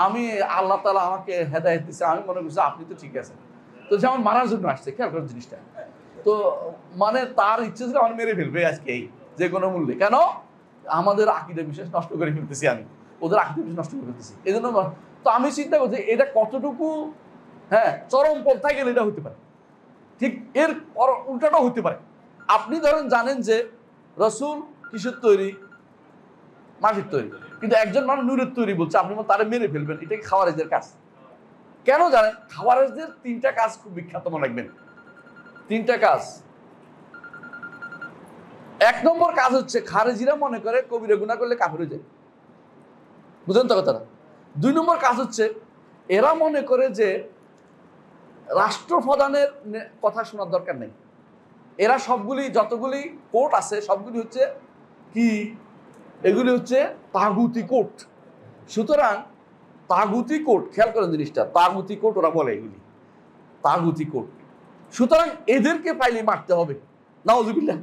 আমি আল্লাহ তালা আমাকে হেদায়ত দিচ্ছে আমি মনে করছি আপনি তো ঠিক আছেন তো যেমন মারার জন্য আসছে খেয়াল করেন জিনিসটা তো মানে তার ইচ্ছে ছিল আমার মেরে ফেলবে আজকে এই যে কোনো মূল্যে কেন আমাদের আকিদে বিশ্বাস নষ্ট করে ফেলতেছি আমি ওদের আকিদে বিশ্বাস নষ্ট করে ফেলতেছি এই জন্য তো আমি চিন্তা করছি এটা কতটুকু হ্যাঁ চরম পন্থায় গেলে এটা হতে পারে ঠিক এর উল্টাটাও হতে পারে আপনি ধরেন জানেন যে রসুল কিসের তৈরি মাটির তৈরি কিন্তু একজন মানুষ নূরের তৈরি বলছে আপনি তারা মেরে ফেলবেন এটাকে খাওয়ারেজের কাছে কেন জানেন খাবারের তিনটা কাজ খুব বিখ্যাত মনে রাখবেন তিনটা কাজ এক নম্বর কাজ হচ্ছে খারেজিরা মনে করে কবিরে গুণা করলে কাফের হয়ে যায় বুঝেন তো কথা দুই নম্বর কাজ হচ্ছে এরা মনে করে যে রাষ্ট্রপ্রধানের কথা শোনার দরকার নেই এরা সবগুলি যতগুলি কোর্ট আছে সবগুলি হচ্ছে কি এগুলি হচ্ছে তাগুতি কোর্ট সুতরাং তাগুতি কোর্ট খেয়াল করেন জিনিসটা তাগুতি কোর্ট ওরা বলে এগুলি তাগুতি কোর্ট সুতরাং এদেরকে পাইলে মারতে হবে নাওজুবিল্লা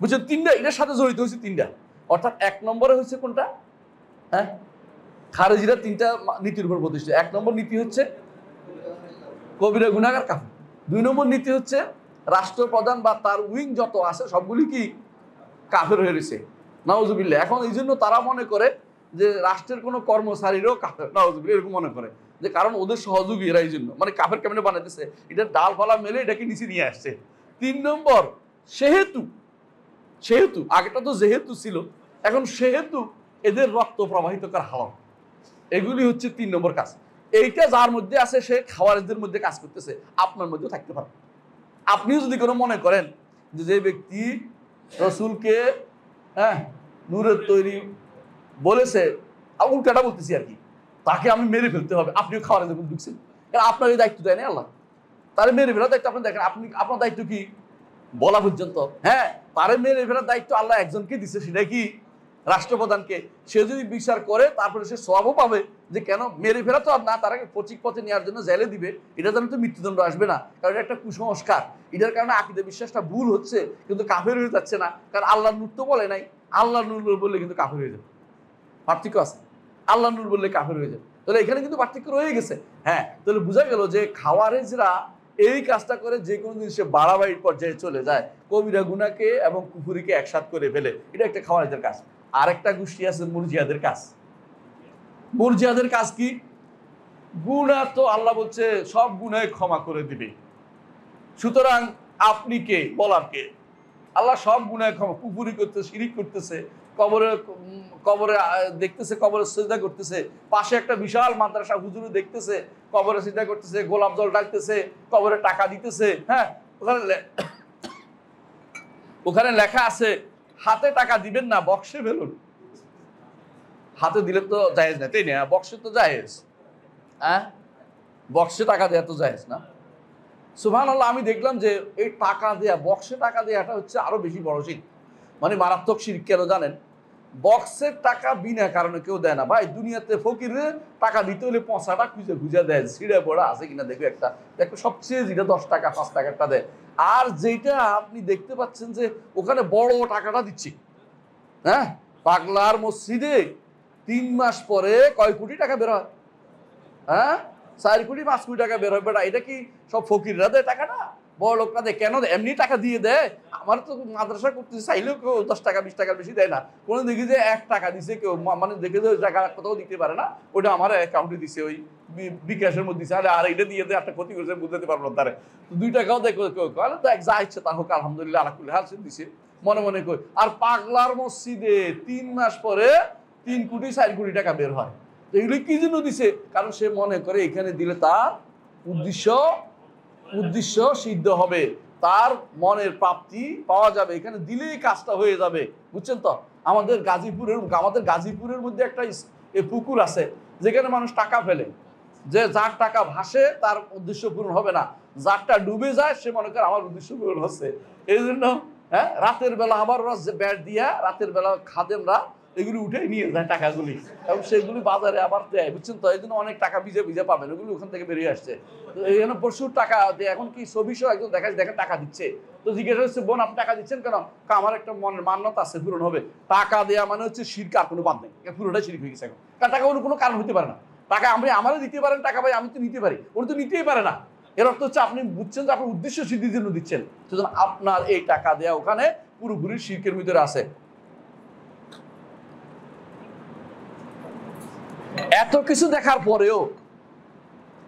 বুঝছেন তিনটা এটার সাথে জড়িত হয়েছে তিনটা অর্থাৎ এক নম্বরে হচ্ছে কোনটা হ্যাঁ খারেজিরা তিনটা নীতির উপর প্রতিষ্ঠিত এক নম্বর নীতি হচ্ছে কবিরা গুণাগার কাফু দুই নম্বর নীতি হচ্ছে রাষ্ট্রপ্রধান বা তার উইং যত আছে সবগুলি কি কাফের হয়ে রয়েছে নওয়াজুবিল্লা এখন এই জন্য তারা মনে করে যে রাষ্ট্রের কোনো কর্মচারীরও নওয়াজবিল এরকম মনে করে যে কারণ ওদের সহযোগী এরাই জন্য মানে কাফের কেমনে বানাইতেছে এটা ডাল ফালা মেলে এটাকে নিচে নিয়ে আসছে তিন নম্বর সেহেতু সেহেতু আগেটা তো যেহেতু ছিল এখন সেহেতু এদের রক্ত প্রবাহিত করা হাওয়া এগুলি হচ্ছে তিন নম্বর কাজ এইটা যার মধ্যে আছে সে খাওয়ারদের মধ্যে কাজ করতেছে আপনার মধ্যেও থাকতে পারে আপনিও যদি কোনো মনে করেন যে যে ব্যক্তি রসুলকে হ্যাঁ নূরের তৈরি বলেছে উল্টাটা বলতেছি আর কি তাকে আমি মেরে ফেলতে হবে আপনিও খাওয়ার দেখুন ঢুকছেন কারণ আপনার এই দায়িত্ব দেয় না আল্লাহ তার মেরে ফেলার দায়িত্ব আপনি দেখেন আপনি আপনার দায়িত্ব কি বলা পর্যন্ত হ্যাঁ তারে মেরে ফেলার দায়িত্ব আল্লাহ একজনকে দিচ্ছে সেটা কি রাষ্ট্রপ্রধানকে সে যদি বিচার করে তারপরে সে সবও পাবে যে কেন মেরে ফেলা তো আর না তারা পচিক পথে নেওয়ার জন্য জেলে দিবে এটা যেন তো মৃত্যুদণ্ড আসবে না কারণ এটা একটা কুসংস্কার এটার কারণে আকিদে বিশ্বাসটা ভুল হচ্ছে কিন্তু কাফের হয়ে যাচ্ছে না কারণ আল্লাহ নূর তো বলে নাই আল্লাহ নূর বললে কিন্তু কাফের হয়ে যাবে পার্থক্য আছে আল্লাহ নূর বললে কাফের হয়ে যাবে তাহলে এখানে কিন্তু পার্থক্য রয়ে গেছে হ্যাঁ তাহলে বোঝা গেল যে খাওয়ারেজরা এই কাজটা করে যে কোনো দিন সে বাড়াবাড়ির পর্যায়ে চলে যায় কবিরা গুনাকে এবং কুফুরিকে একসাথ করে ফেলে এটা একটা খাওয়ারেজের কাজ আরেকটা গোষ্ঠী আছে মুরজিয়াদের কাজ মুরজিয়াদের কাজ কি গুণা তো আল্লাহ বলছে সব গুণায় ক্ষমা করে দিবে সুতরাং আপনি কে বলার কে আল্লাহ সব গুণায় ক্ষমা পুকুরি করতে শিরিক করতেছে কবরে কবরে দেখতেছে কবরে সিদ্ধা করতেছে পাশে একটা বিশাল মাদ্রাসা হুজুরে দেখতেছে কবরে সিদ্ধা করতেছে গোলাপ জল ডাকতেছে কবরে টাকা দিতেছে হ্যাঁ ওখানে ওখানে লেখা আছে হাতে টাকা দিবেন না বক্সে ফেলুন হাতে দিলে তো জায়েজ না তাই না বক্সে তো জায়েজ হ্যাঁ বক্সে টাকা দেওয়া তো জায়েজ না সুভান আমি দেখলাম যে এই টাকা দেয়া বক্সে টাকা দেওয়াটা হচ্ছে আরো বেশি বড় চিন্তা মানে মারাত্মক শির কেন জানেন বক্সের টাকা বিনা কারণে কেউ দেয় না ভাই দুনিয়াতে ফকিরে টাকা দিতে হলে পঁচাটা খুঁজে খুঁজে দেয় ছিঁড়ে পড়া আছে কিনা দেখো একটা দেখো সবচেয়ে যেটা দশ টাকা পাঁচ টাকাটা দেয় আর যেটা আপনি দেখতে পাচ্ছেন যে ওখানে বড় টাকাটা দিচ্ছি হ্যাঁ পাগলার মসজিদে তিন মাস পরে কয় কোটি টাকা বের হয় হ্যাঁ চার কোটি পাঁচ কোটি টাকা বের হয় বেটা এটা কি সব ফকিররা দেয় টাকাটা বড় লোকরা দেয় কেন এমনি টাকা দিয়ে দেয় আমার তো মাদ্রাসা করতে চাইলেও কেউ দশ টাকা বিশ টাকা বেশি দেয় না কোনো দেখি যে এক টাকা দিছে কেউ মানে দেখে যে টাকা কোথাও দিতে পারে না ওটা আমার অ্যাকাউন্টে দিছে ওই বিকাশের মধ্যে দিছে আর এটা দিয়ে দেয় একটা ক্ষতি করেছে বুঝতে পারবো তার দুই টাকাও দেখো কেউ কেউ তো এক যা ইচ্ছে তা হোক আলহামদুলিল্লাহ আলাকুল হাল দিছে মনে মনে কই আর পাগলার মসজিদে তিন মাস পরে তিন কোটি চার কোটি টাকা বের হয় তো এগুলি কি জন্য দিছে কারণ সে মনে করে এখানে দিলে তার উদ্দেশ্য উদ্দেশ্য সিদ্ধ হবে তার মনের প্রাপ্তি পাওয়া যাবে এখানে দিলেই কাজটা হয়ে যাবে বুঝছেন তো আমাদের গাজীপুরের আমাদের গাজীপুরের মধ্যে একটা পুকুর আছে যেখানে মানুষ টাকা ফেলে যে যার টাকা ভাসে তার উদ্দেশ্য পূরণ হবে না যারটা ডুবে যায় সে মনে করে আমার উদ্দেশ্য পূরণ হচ্ছে এই জন্য হ্যাঁ রাতের বেলা আবার ওরা যে ব্যাট দিয়া রাতের বেলা খাদেমরা এগুলি উঠে নিয়ে যায় টাকাগুলি এবং সেগুলি বাজারে আবার দেয় বুঝছেন তো এই জন্য অনেক টাকা ভিজে ভিজে পাবেন ওগুলি ওখান থেকে বেরিয়ে আসছে তো এই জন্য প্রচুর টাকা দেয় এখন কি ছবিশো একজন দেখা দেখে টাকা দিচ্ছে তো জিজ্ঞাসা হচ্ছে বোন আপনি টাকা দিচ্ছেন কেন আমার একটা মনের মান্যতা আছে পূরণ হবে টাকা দেওয়া মানে হচ্ছে শিরকা আর কোনো বাদ নেই পুরোটাই শির হয়ে গেছে এখন কারণ টাকা কোনো কোনো কারণ হতে পারে না টাকা আপনি আমারও দিতে পারেন টাকা ভাই আমি তো নিতে পারি উনি তো নিতেই পারে না এর অর্থ হচ্ছে আপনি বুঝছেন যে আপনার উদ্দেশ্য সিদ্ধির জন্য দিচ্ছেন সুতরাং আপনার এই টাকা দেওয়া ওখানে পুরোপুরি শিরকের ভিতরে আছে এত কিছু দেখার পরেও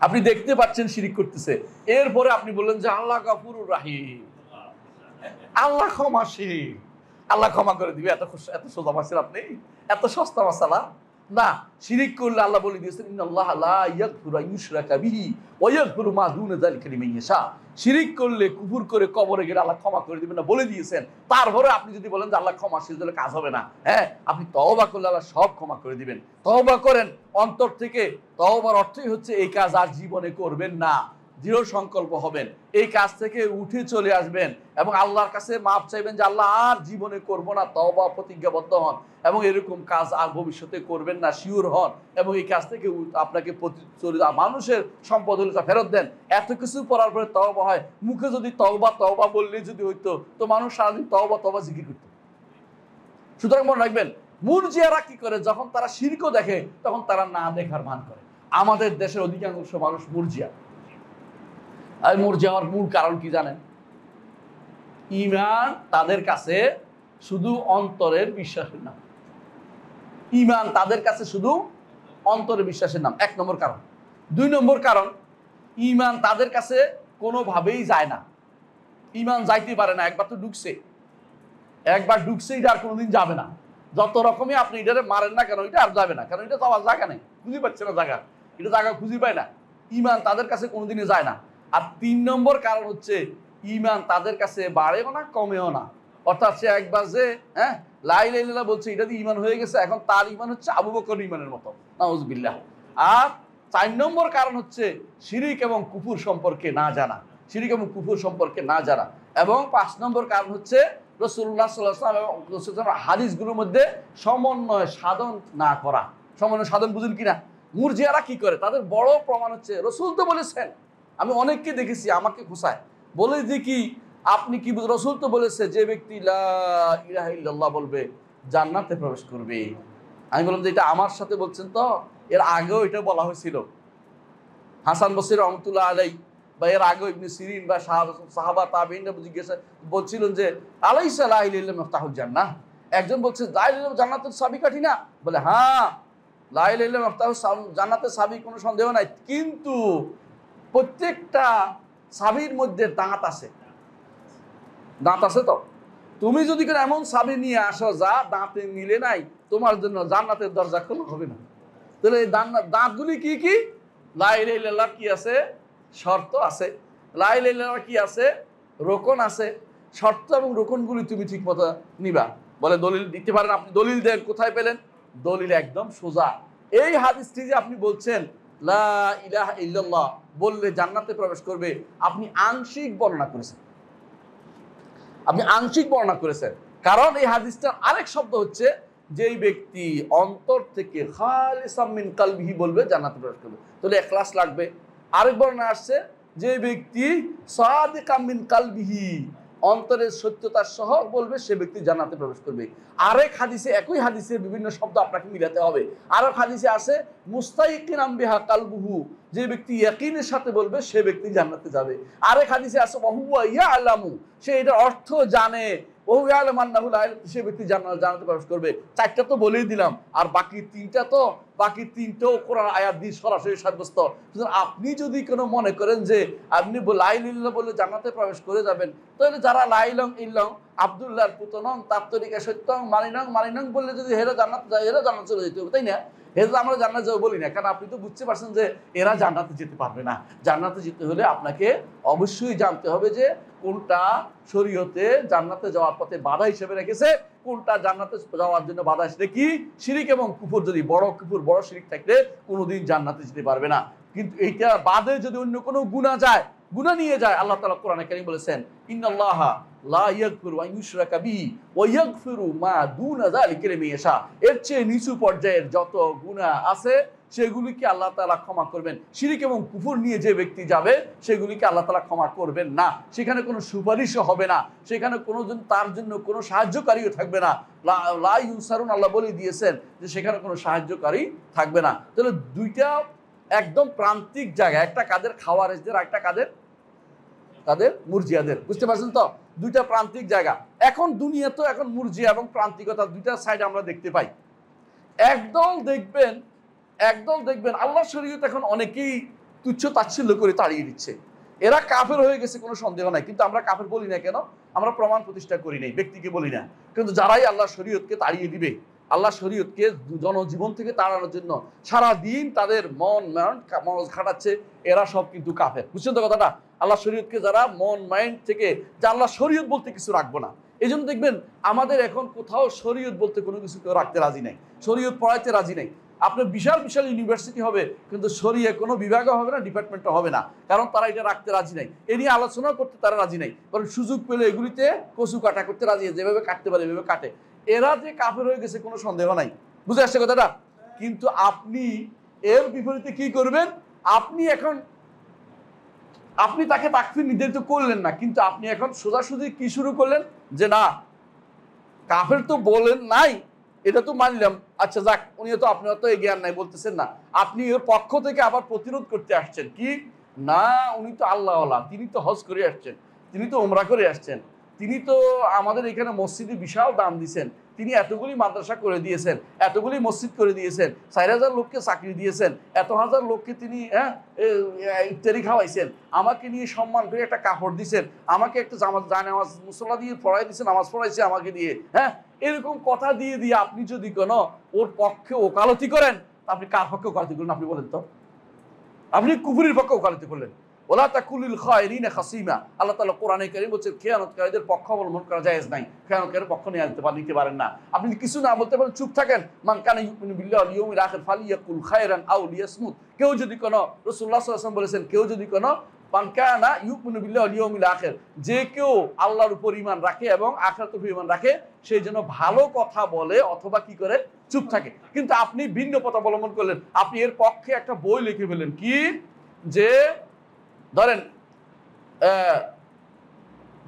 আপনি দেখতে পাচ্ছেন শিরিক করতেছে এরপরে আপনি বললেন যে আল্লাহ কাপুর রাহিম আল্লাহ ক্ষমাসী আল্লাহ ক্ষমা করে দিবে এত এত সোজা মাসের আপনি এত সস্তা মাসালা না শিরিক করলে আল্লাহ বলে দিয়েছেন ইন্নাল্লাহ লা ইয়াগফিরু ইউশরাকা বিহি ওয়া ইয়াগফিরু মা দুনা যালিকা লিমান ইয়াশা শিরিক করলে কুফুর করে কবরে গেলে আল্লাহ ক্ষমা করে দিবেন না বলে দিয়েছেন তারপরে আপনি যদি বলেন যে আল্লাহ ক্ষমা ক্ষমাশীল তাহলে কাজ হবে না হ্যাঁ আপনি তওবা করলে আল্লাহ সব ক্ষমা করে দিবেন তওবা করেন অন্তর থেকে তওবার অর্থই হচ্ছে এই কাজ আর জীবনে করবেন না দৃঢ় সংকল্প হবেন এই কাজ থেকে উঠে চলে আসবেন এবং আল্লাহর কাছে মাপ চাইবেন যে আল্লাহ আর জীবনে করবো না বা প্রতিজ্ঞাবদ্ধ হন এবং এরকম কাজ আর ভবিষ্যতে করবেন না শিওর হন এবং এই কাজ থেকে আপনাকে মানুষের সম্পদ হলে ফেরত দেন এত কিছু করার পরে তওবা হয় মুখে যদি তওবা তওবা বললে যদি হইতো তো মানুষ সারাদিন তওবা তবা জিকির করত সুতরাং মনে রাখবেন মুরজিয়ারা কি করে যখন তারা শিরক দেখে তখন তারা না দেখার মান করে আমাদের দেশের অধিকাংশ মানুষ মুরজিয়া আমি মরজে যাওয়ার মূল কারণ কি জানেন ইমান তাদের কাছে শুধু অন্তরের বিশ্বাসের নাম ইমান তাদের কাছে শুধু অন্তরে বিশ্বাসের নাম এক নম্বর কারণ দুই নম্বর কারণ ইমান তাদের কাছে কোনোভাবেই যায় না ইমান যাইতে পারে না একবার তো ঢুকছে একবার ঢুকছে এটা আর কোনোদিন যাবে না যত রকমই আপনি এটা মারেন না কেন এটা আর যাবে না কারণ এটা তো যাওয়ার জায়গা নেই খুঁজে পাচ্ছে না জায়গা এটা জায়গা খুঁজে পায় না ইমান তাদের কাছে কোনোদিনই যায় না আর তিন নম্বর কারণ হচ্ছে ইমান তাদের কাছে বাড়েও না কমেও না অর্থাৎ সে একবার যে হ্যাঁ লাই লাইলা বলছে এটা দিয়ে ইমান হয়ে গেছে এখন তার ইমান হচ্ছে আবু বকর ইমানের মতো নাউজবিল্লাহ আর চার নম্বর কারণ হচ্ছে শিরিক এবং কুপুর সম্পর্কে না জানা শিরিক এবং কুপুর সম্পর্কে না জানা এবং পাঁচ নম্বর কারণ হচ্ছে রসুল্লাহ সাল্লাহাম এবং হাদিসগুলোর মধ্যে সমন্বয় সাধন না করা সমন্বয় সাধন বুঝুন কিনা মুরজিয়ারা কি করে তাদের বড় প্রমাণ হচ্ছে রসুল তো বলেছেন আমি অনেককে দেখেছি আমাকে ঘুষায় বলে যে কি আপনি কি রসুল তো বলেছে যে ব্যক্তি ইলাহিল্লাহ বলবে জান্নাতে প্রবেশ করবে আমি বললাম যে এটা আমার সাথে বলছেন তো এর আগেও এটা বলা হয়েছিল হাসান বসির রহমতুল্লাহ আলাই বা এর আগেও ইবনি সিরিন বা সাহাবা তাবিনরা জিজ্ঞাসা বলছিলেন যে আলাই সাল্লাহ তাহুল জান্না একজন বলছে জান্নাতের সাবি কাঠি না বলে হ্যাঁ লাইলাম জান্নাতের সাবি কোনো সন্দেহ নাই কিন্তু প্রত্যেকটা সাবির মধ্যে দাঁত আছে দাঁত আছে তো তুমি যদি করে এমন সাবি নিয়ে আসো যা দাঁতে মিলে নাই তোমার জন্য জান্নাতের দরজা কোনো হবে না তাহলে এই দাঁতগুলি কি কি লাইলার কি আছে শর্ত আছে লাই লাইলার কি আছে রোকন আছে শর্ত এবং রোকনগুলি তুমি ঠিক মতো নিবা বলে দলিল দিতে পারেন আপনি দলিল দেন কোথায় পেলেন দলিল একদম সোজা এই হাদিসটি যে আপনি বলছেন লা ইলাহা ইল্লাল্লাহ বললে জান্নাতে প্রবেশ করবে আপনি আংশিক বর্ণনা করেছেন আপনি আংশিক বর্ণনা করেছেন কারণ এই হাদিসটার আরেক শব্দ হচ্ছে যেই ব্যক্তি অন্তর থেকে খালিসামিন কালবিহি বলবে জান্নাতে প্রবেশ করবে তাহলে এক ক্লাস লাগবে আরেক বর্ণনা আসছে যে ব্যক্তি সাদে কামিন কালবিহি অন্তরের সত্যতা সহ বলবে সে ব্যক্তি জানাতে প্রবেশ করবে আরেক হাদিসে একই হাদিসের বিভিন্ন শব্দ আপনাকে মিলাতে হবে আরেক হাদিসে আছে মুস্তাইকিন আম্বিহা কালবুহু যে ব্যক্তি ইয়াকিনের সাথে বলবে সে ব্যক্তি জানাতে যাবে আরেক হাদিসে আছে ওহুয়া ইয়া আলামু সে এটা অর্থ জানে ওহু আলম সে ব্যক্তি জানাতে প্রবেশ করবে চারটা তো বলেই দিলাম আর বাকি তিনটা তো বাকি তিনটাও কোরআন আয়াত দিয়ে সরাসরি সাব্যস্ত সুতরাং আপনি যদি কোনো মনে করেন যে আপনি লাইল ইল্লা বলে জান্নাতে প্রবেশ করে যাবেন তাহলে যারা লাইলং ইল্লং আবদুল্লাহর পুতনং তার তরিকা সত্যং মালিনং মালিনং বললে যদি হেরে জান্নাত যায় হেরা জানা চলে যেতে হবে তাই না হেরে তো আমরা জান্নাত যাবো বলি না কারণ আপনি তো বুঝতে পারছেন যে এরা জান্নাতে যেতে পারবে না জান্নাতে যেতে হলে আপনাকে অবশ্যই জানতে হবে যে কোনটা শরীয়তে জান্নাতে যাওয়ার পথে বাধা হিসেবে রেখেছে কোনটা জান্নাতে যাওয়ার জন্য বাধা আসলে কি সিরিক এবং কুপুর যদি বড় কুপুর বড় সিরিক থাকলে কোনোদিন জান্নাতে যেতে পারবে না কিন্তু এইটা বাদে যদি অন্য কোনো গুণা যায় গুণা নিয়ে যায় আল্লাহ তালা কোরআনে কেন বলেছেন ইন্নাল্লাহ এর চেয়ে নিচু পর্যায়ের যত গুণা আছে সেগুলিকে আল্লাহ তালা ক্ষমা করবেন শিরিক এবং কুফুর নিয়ে যে ব্যক্তি যাবে সেগুলিকে আল্লাহ তালা ক্ষমা করবেন না সেখানে কোনো সুপারিশও হবে না সেখানে কোনো তার জন্য কোনো সাহায্যকারীও থাকবে না লা ইউসারুন আল্লাহ বলে দিয়েছেন যে সেখানে কোনো সাহায্যকারী থাকবে না তাহলে দুইটা একদম প্রান্তিক জায়গা একটা কাদের খাওয়ারেজদের একটা কাদের তাদের মুরজিয়াদের বুঝতে পারছেন তো দুইটা প্রান্তিক জায়গা এখন দুনিয়া তো এখন মুরজিয়া এবং প্রান্তিকতা দুইটা সাইড আমরা দেখতে পাই একদল দেখবেন একদল দেখবেন আল্লাহ শরীয়ত এখন অনেকেই তুচ্ছ তাচ্ছিল্য করে তাড়িয়ে দিচ্ছে এরা কাফের হয়ে গেছে কোনো সন্দেহ নাই কিন্তু আমরা কাফের বলি না কেন আমরা প্রমাণ প্রতিষ্ঠা করি নাই ব্যক্তিকে বলি না কিন্তু যারাই আল্লাহ শরীয়তকে তাড়িয়ে দিবে আল্লাহ শরীয়তকে জনজীবন থেকে তাড়ানোর জন্য সারা দিন তাদের মন মাইন্ড মনোজ খাটাচ্ছে এরা সব কিন্তু কাফের বুঝছেন তো কথাটা আল্লাহ শরীয়তকে যারা মন মাইন্ড থেকে যে আল্লাহ শরীয়ত বলতে কিছু রাখবো না এই জন্য দেখবেন আমাদের এখন কোথাও শরীয়ত বলতে কোনো কিছু কেউ রাখতে রাজি নাই শরীয়ত পড়াইতে রাজি নাই আপনার বিশাল বিশাল ইউনিভার্সিটি হবে কিন্তু সরিয়ে কোনো বিভাগও হবে না ডিপার্টমেন্টও হবে না কারণ তারা এটা রাখতে রাজি নাই এ নিয়ে আলোচনা করতে তারা রাজি নাই কারণ সুযোগ পেলে এগুলিতে কচু কাটা করতে রাজি যেভাবে কাটতে পারে এভাবে কাটে এরা যে কাফের হয়ে গেছে কোনো সন্দেহ নাই বুঝে আসছে কথাটা কিন্তু আপনি এর বিপরীতে কি করবেন আপনি এখন আপনি তাকে তাকফির নির্ধারিত করলেন না কিন্তু আপনি এখন সোজাসুজি কি শুরু করলেন যে না কাফের তো বলেন নাই এটা তো মানলাম আচ্ছা যাক উনি তো আপনার তো এই জ্ঞান নাই বলতেছেন না আপনি ওর পক্ষ থেকে আবার প্রতিরোধ করতে আসছেন কি না উনি তো আল্লাহ তিনি তো হজ করে আসছেন তিনি তো ওমরা করে আসছেন তিনি তো আমাদের এখানে মসজিদে বিশাল দাম দিয়েছেন তিনি এতগুলি মাদ্রাসা করে দিয়েছেন এতগুলি মসজিদ করে দিয়েছেন চার হাজার লোককে চাকরি দিয়েছেন এত হাজার লোককে তিনি হ্যাঁ ইত্যাদি খাওয়াইছেন আমাকে নিয়ে সম্মান করে একটা কাপড় দিয়েছেন আমাকে একটা জানে আমার মুসল্লা দিয়ে পড়াই দিয়েছেন আমাজ পড়াইছে আমাকে দিয়ে হ্যাঁ এরকম কথা দিয়ে দিয়ে আপনি যদি কোনো ওর পক্ষে ওকালতি করেন আপনি কার পক্ষে ওকালতি করলেন আপনি বলেন তো আপনি কুফুরির পক্ষে ওকালতি করলেন ওলা খাসিমা আল্লাহ কোরআনে খেয়ানতকারীদের পক্ষ অবলম্বন করা নাই খেয়ানতকারীর পক্ষ নিয়ে পারেন নিতে পারেন না আপনি কিছু না বলতে পারেন চুপ থাকেন মান কানা বিল্লাহ খায়রান কেউ যদি কোনো বলেছেন কেউ যদি কোনো পানকানা ইউমিনু বিল্লাহ ওয়াল ইয়াউমিল যে কেউ আল্লাহর উপর ইমান রাখে এবং আখরাত উপর ইমান রাখে সেই যেন ভালো কথা বলে অথবা কি করে চুপ থাকে কিন্তু আপনি ভিন্ন পথ অবলম্বন করলেন আপনি এর পক্ষে একটা বই লিখে ফেলেন কি যে ধরেন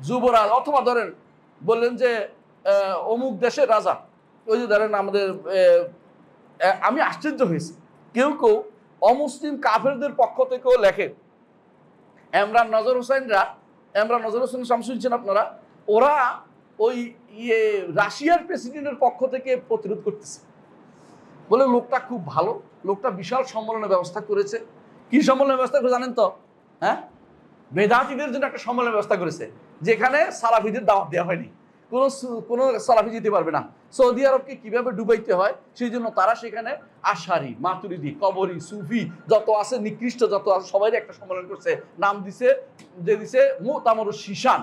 যুবরাজ অথবা ধরেন বললেন যে অমুক দেশের রাজা ওই যে ধরেন আমাদের আমি আশ্চর্য হয়েছি কেউ কেউ অমুসলিম কাফেরদের পক্ষ থেকেও লেখে এমরান নজর হোসেনরা এমরান নজর হোসেন ছিলেন আপনারা ওরা ওই ইয়ে রাশিয়ার প্রেসিডেন্টের পক্ষ থেকে প্রতিরোধ করতেছে বলে লোকটা খুব ভালো লোকটা বিশাল সম্মেলনের ব্যবস্থা করেছে কি সম্মেলনের ব্যবস্থা করে জানেন তো হ্যাঁ মেধাজীদের জন্য একটা সম্মেলনের ব্যবস্থা করেছে যেখানে সালাফিদের দাওয়াত দেওয়া হয়নি কোনো কোনো সালাফি যেতে পারবে না সৌদি আরবকে কিভাবে ডুবাইতে হয় সেই জন্য তারা সেখানে আশারি মাতুরিদি কবরি সুফি যত আছে নিকৃষ্ট যত আছে সবাই একটা সম্মেলন করছে নাম দিছে যে দিছে তামর শিশান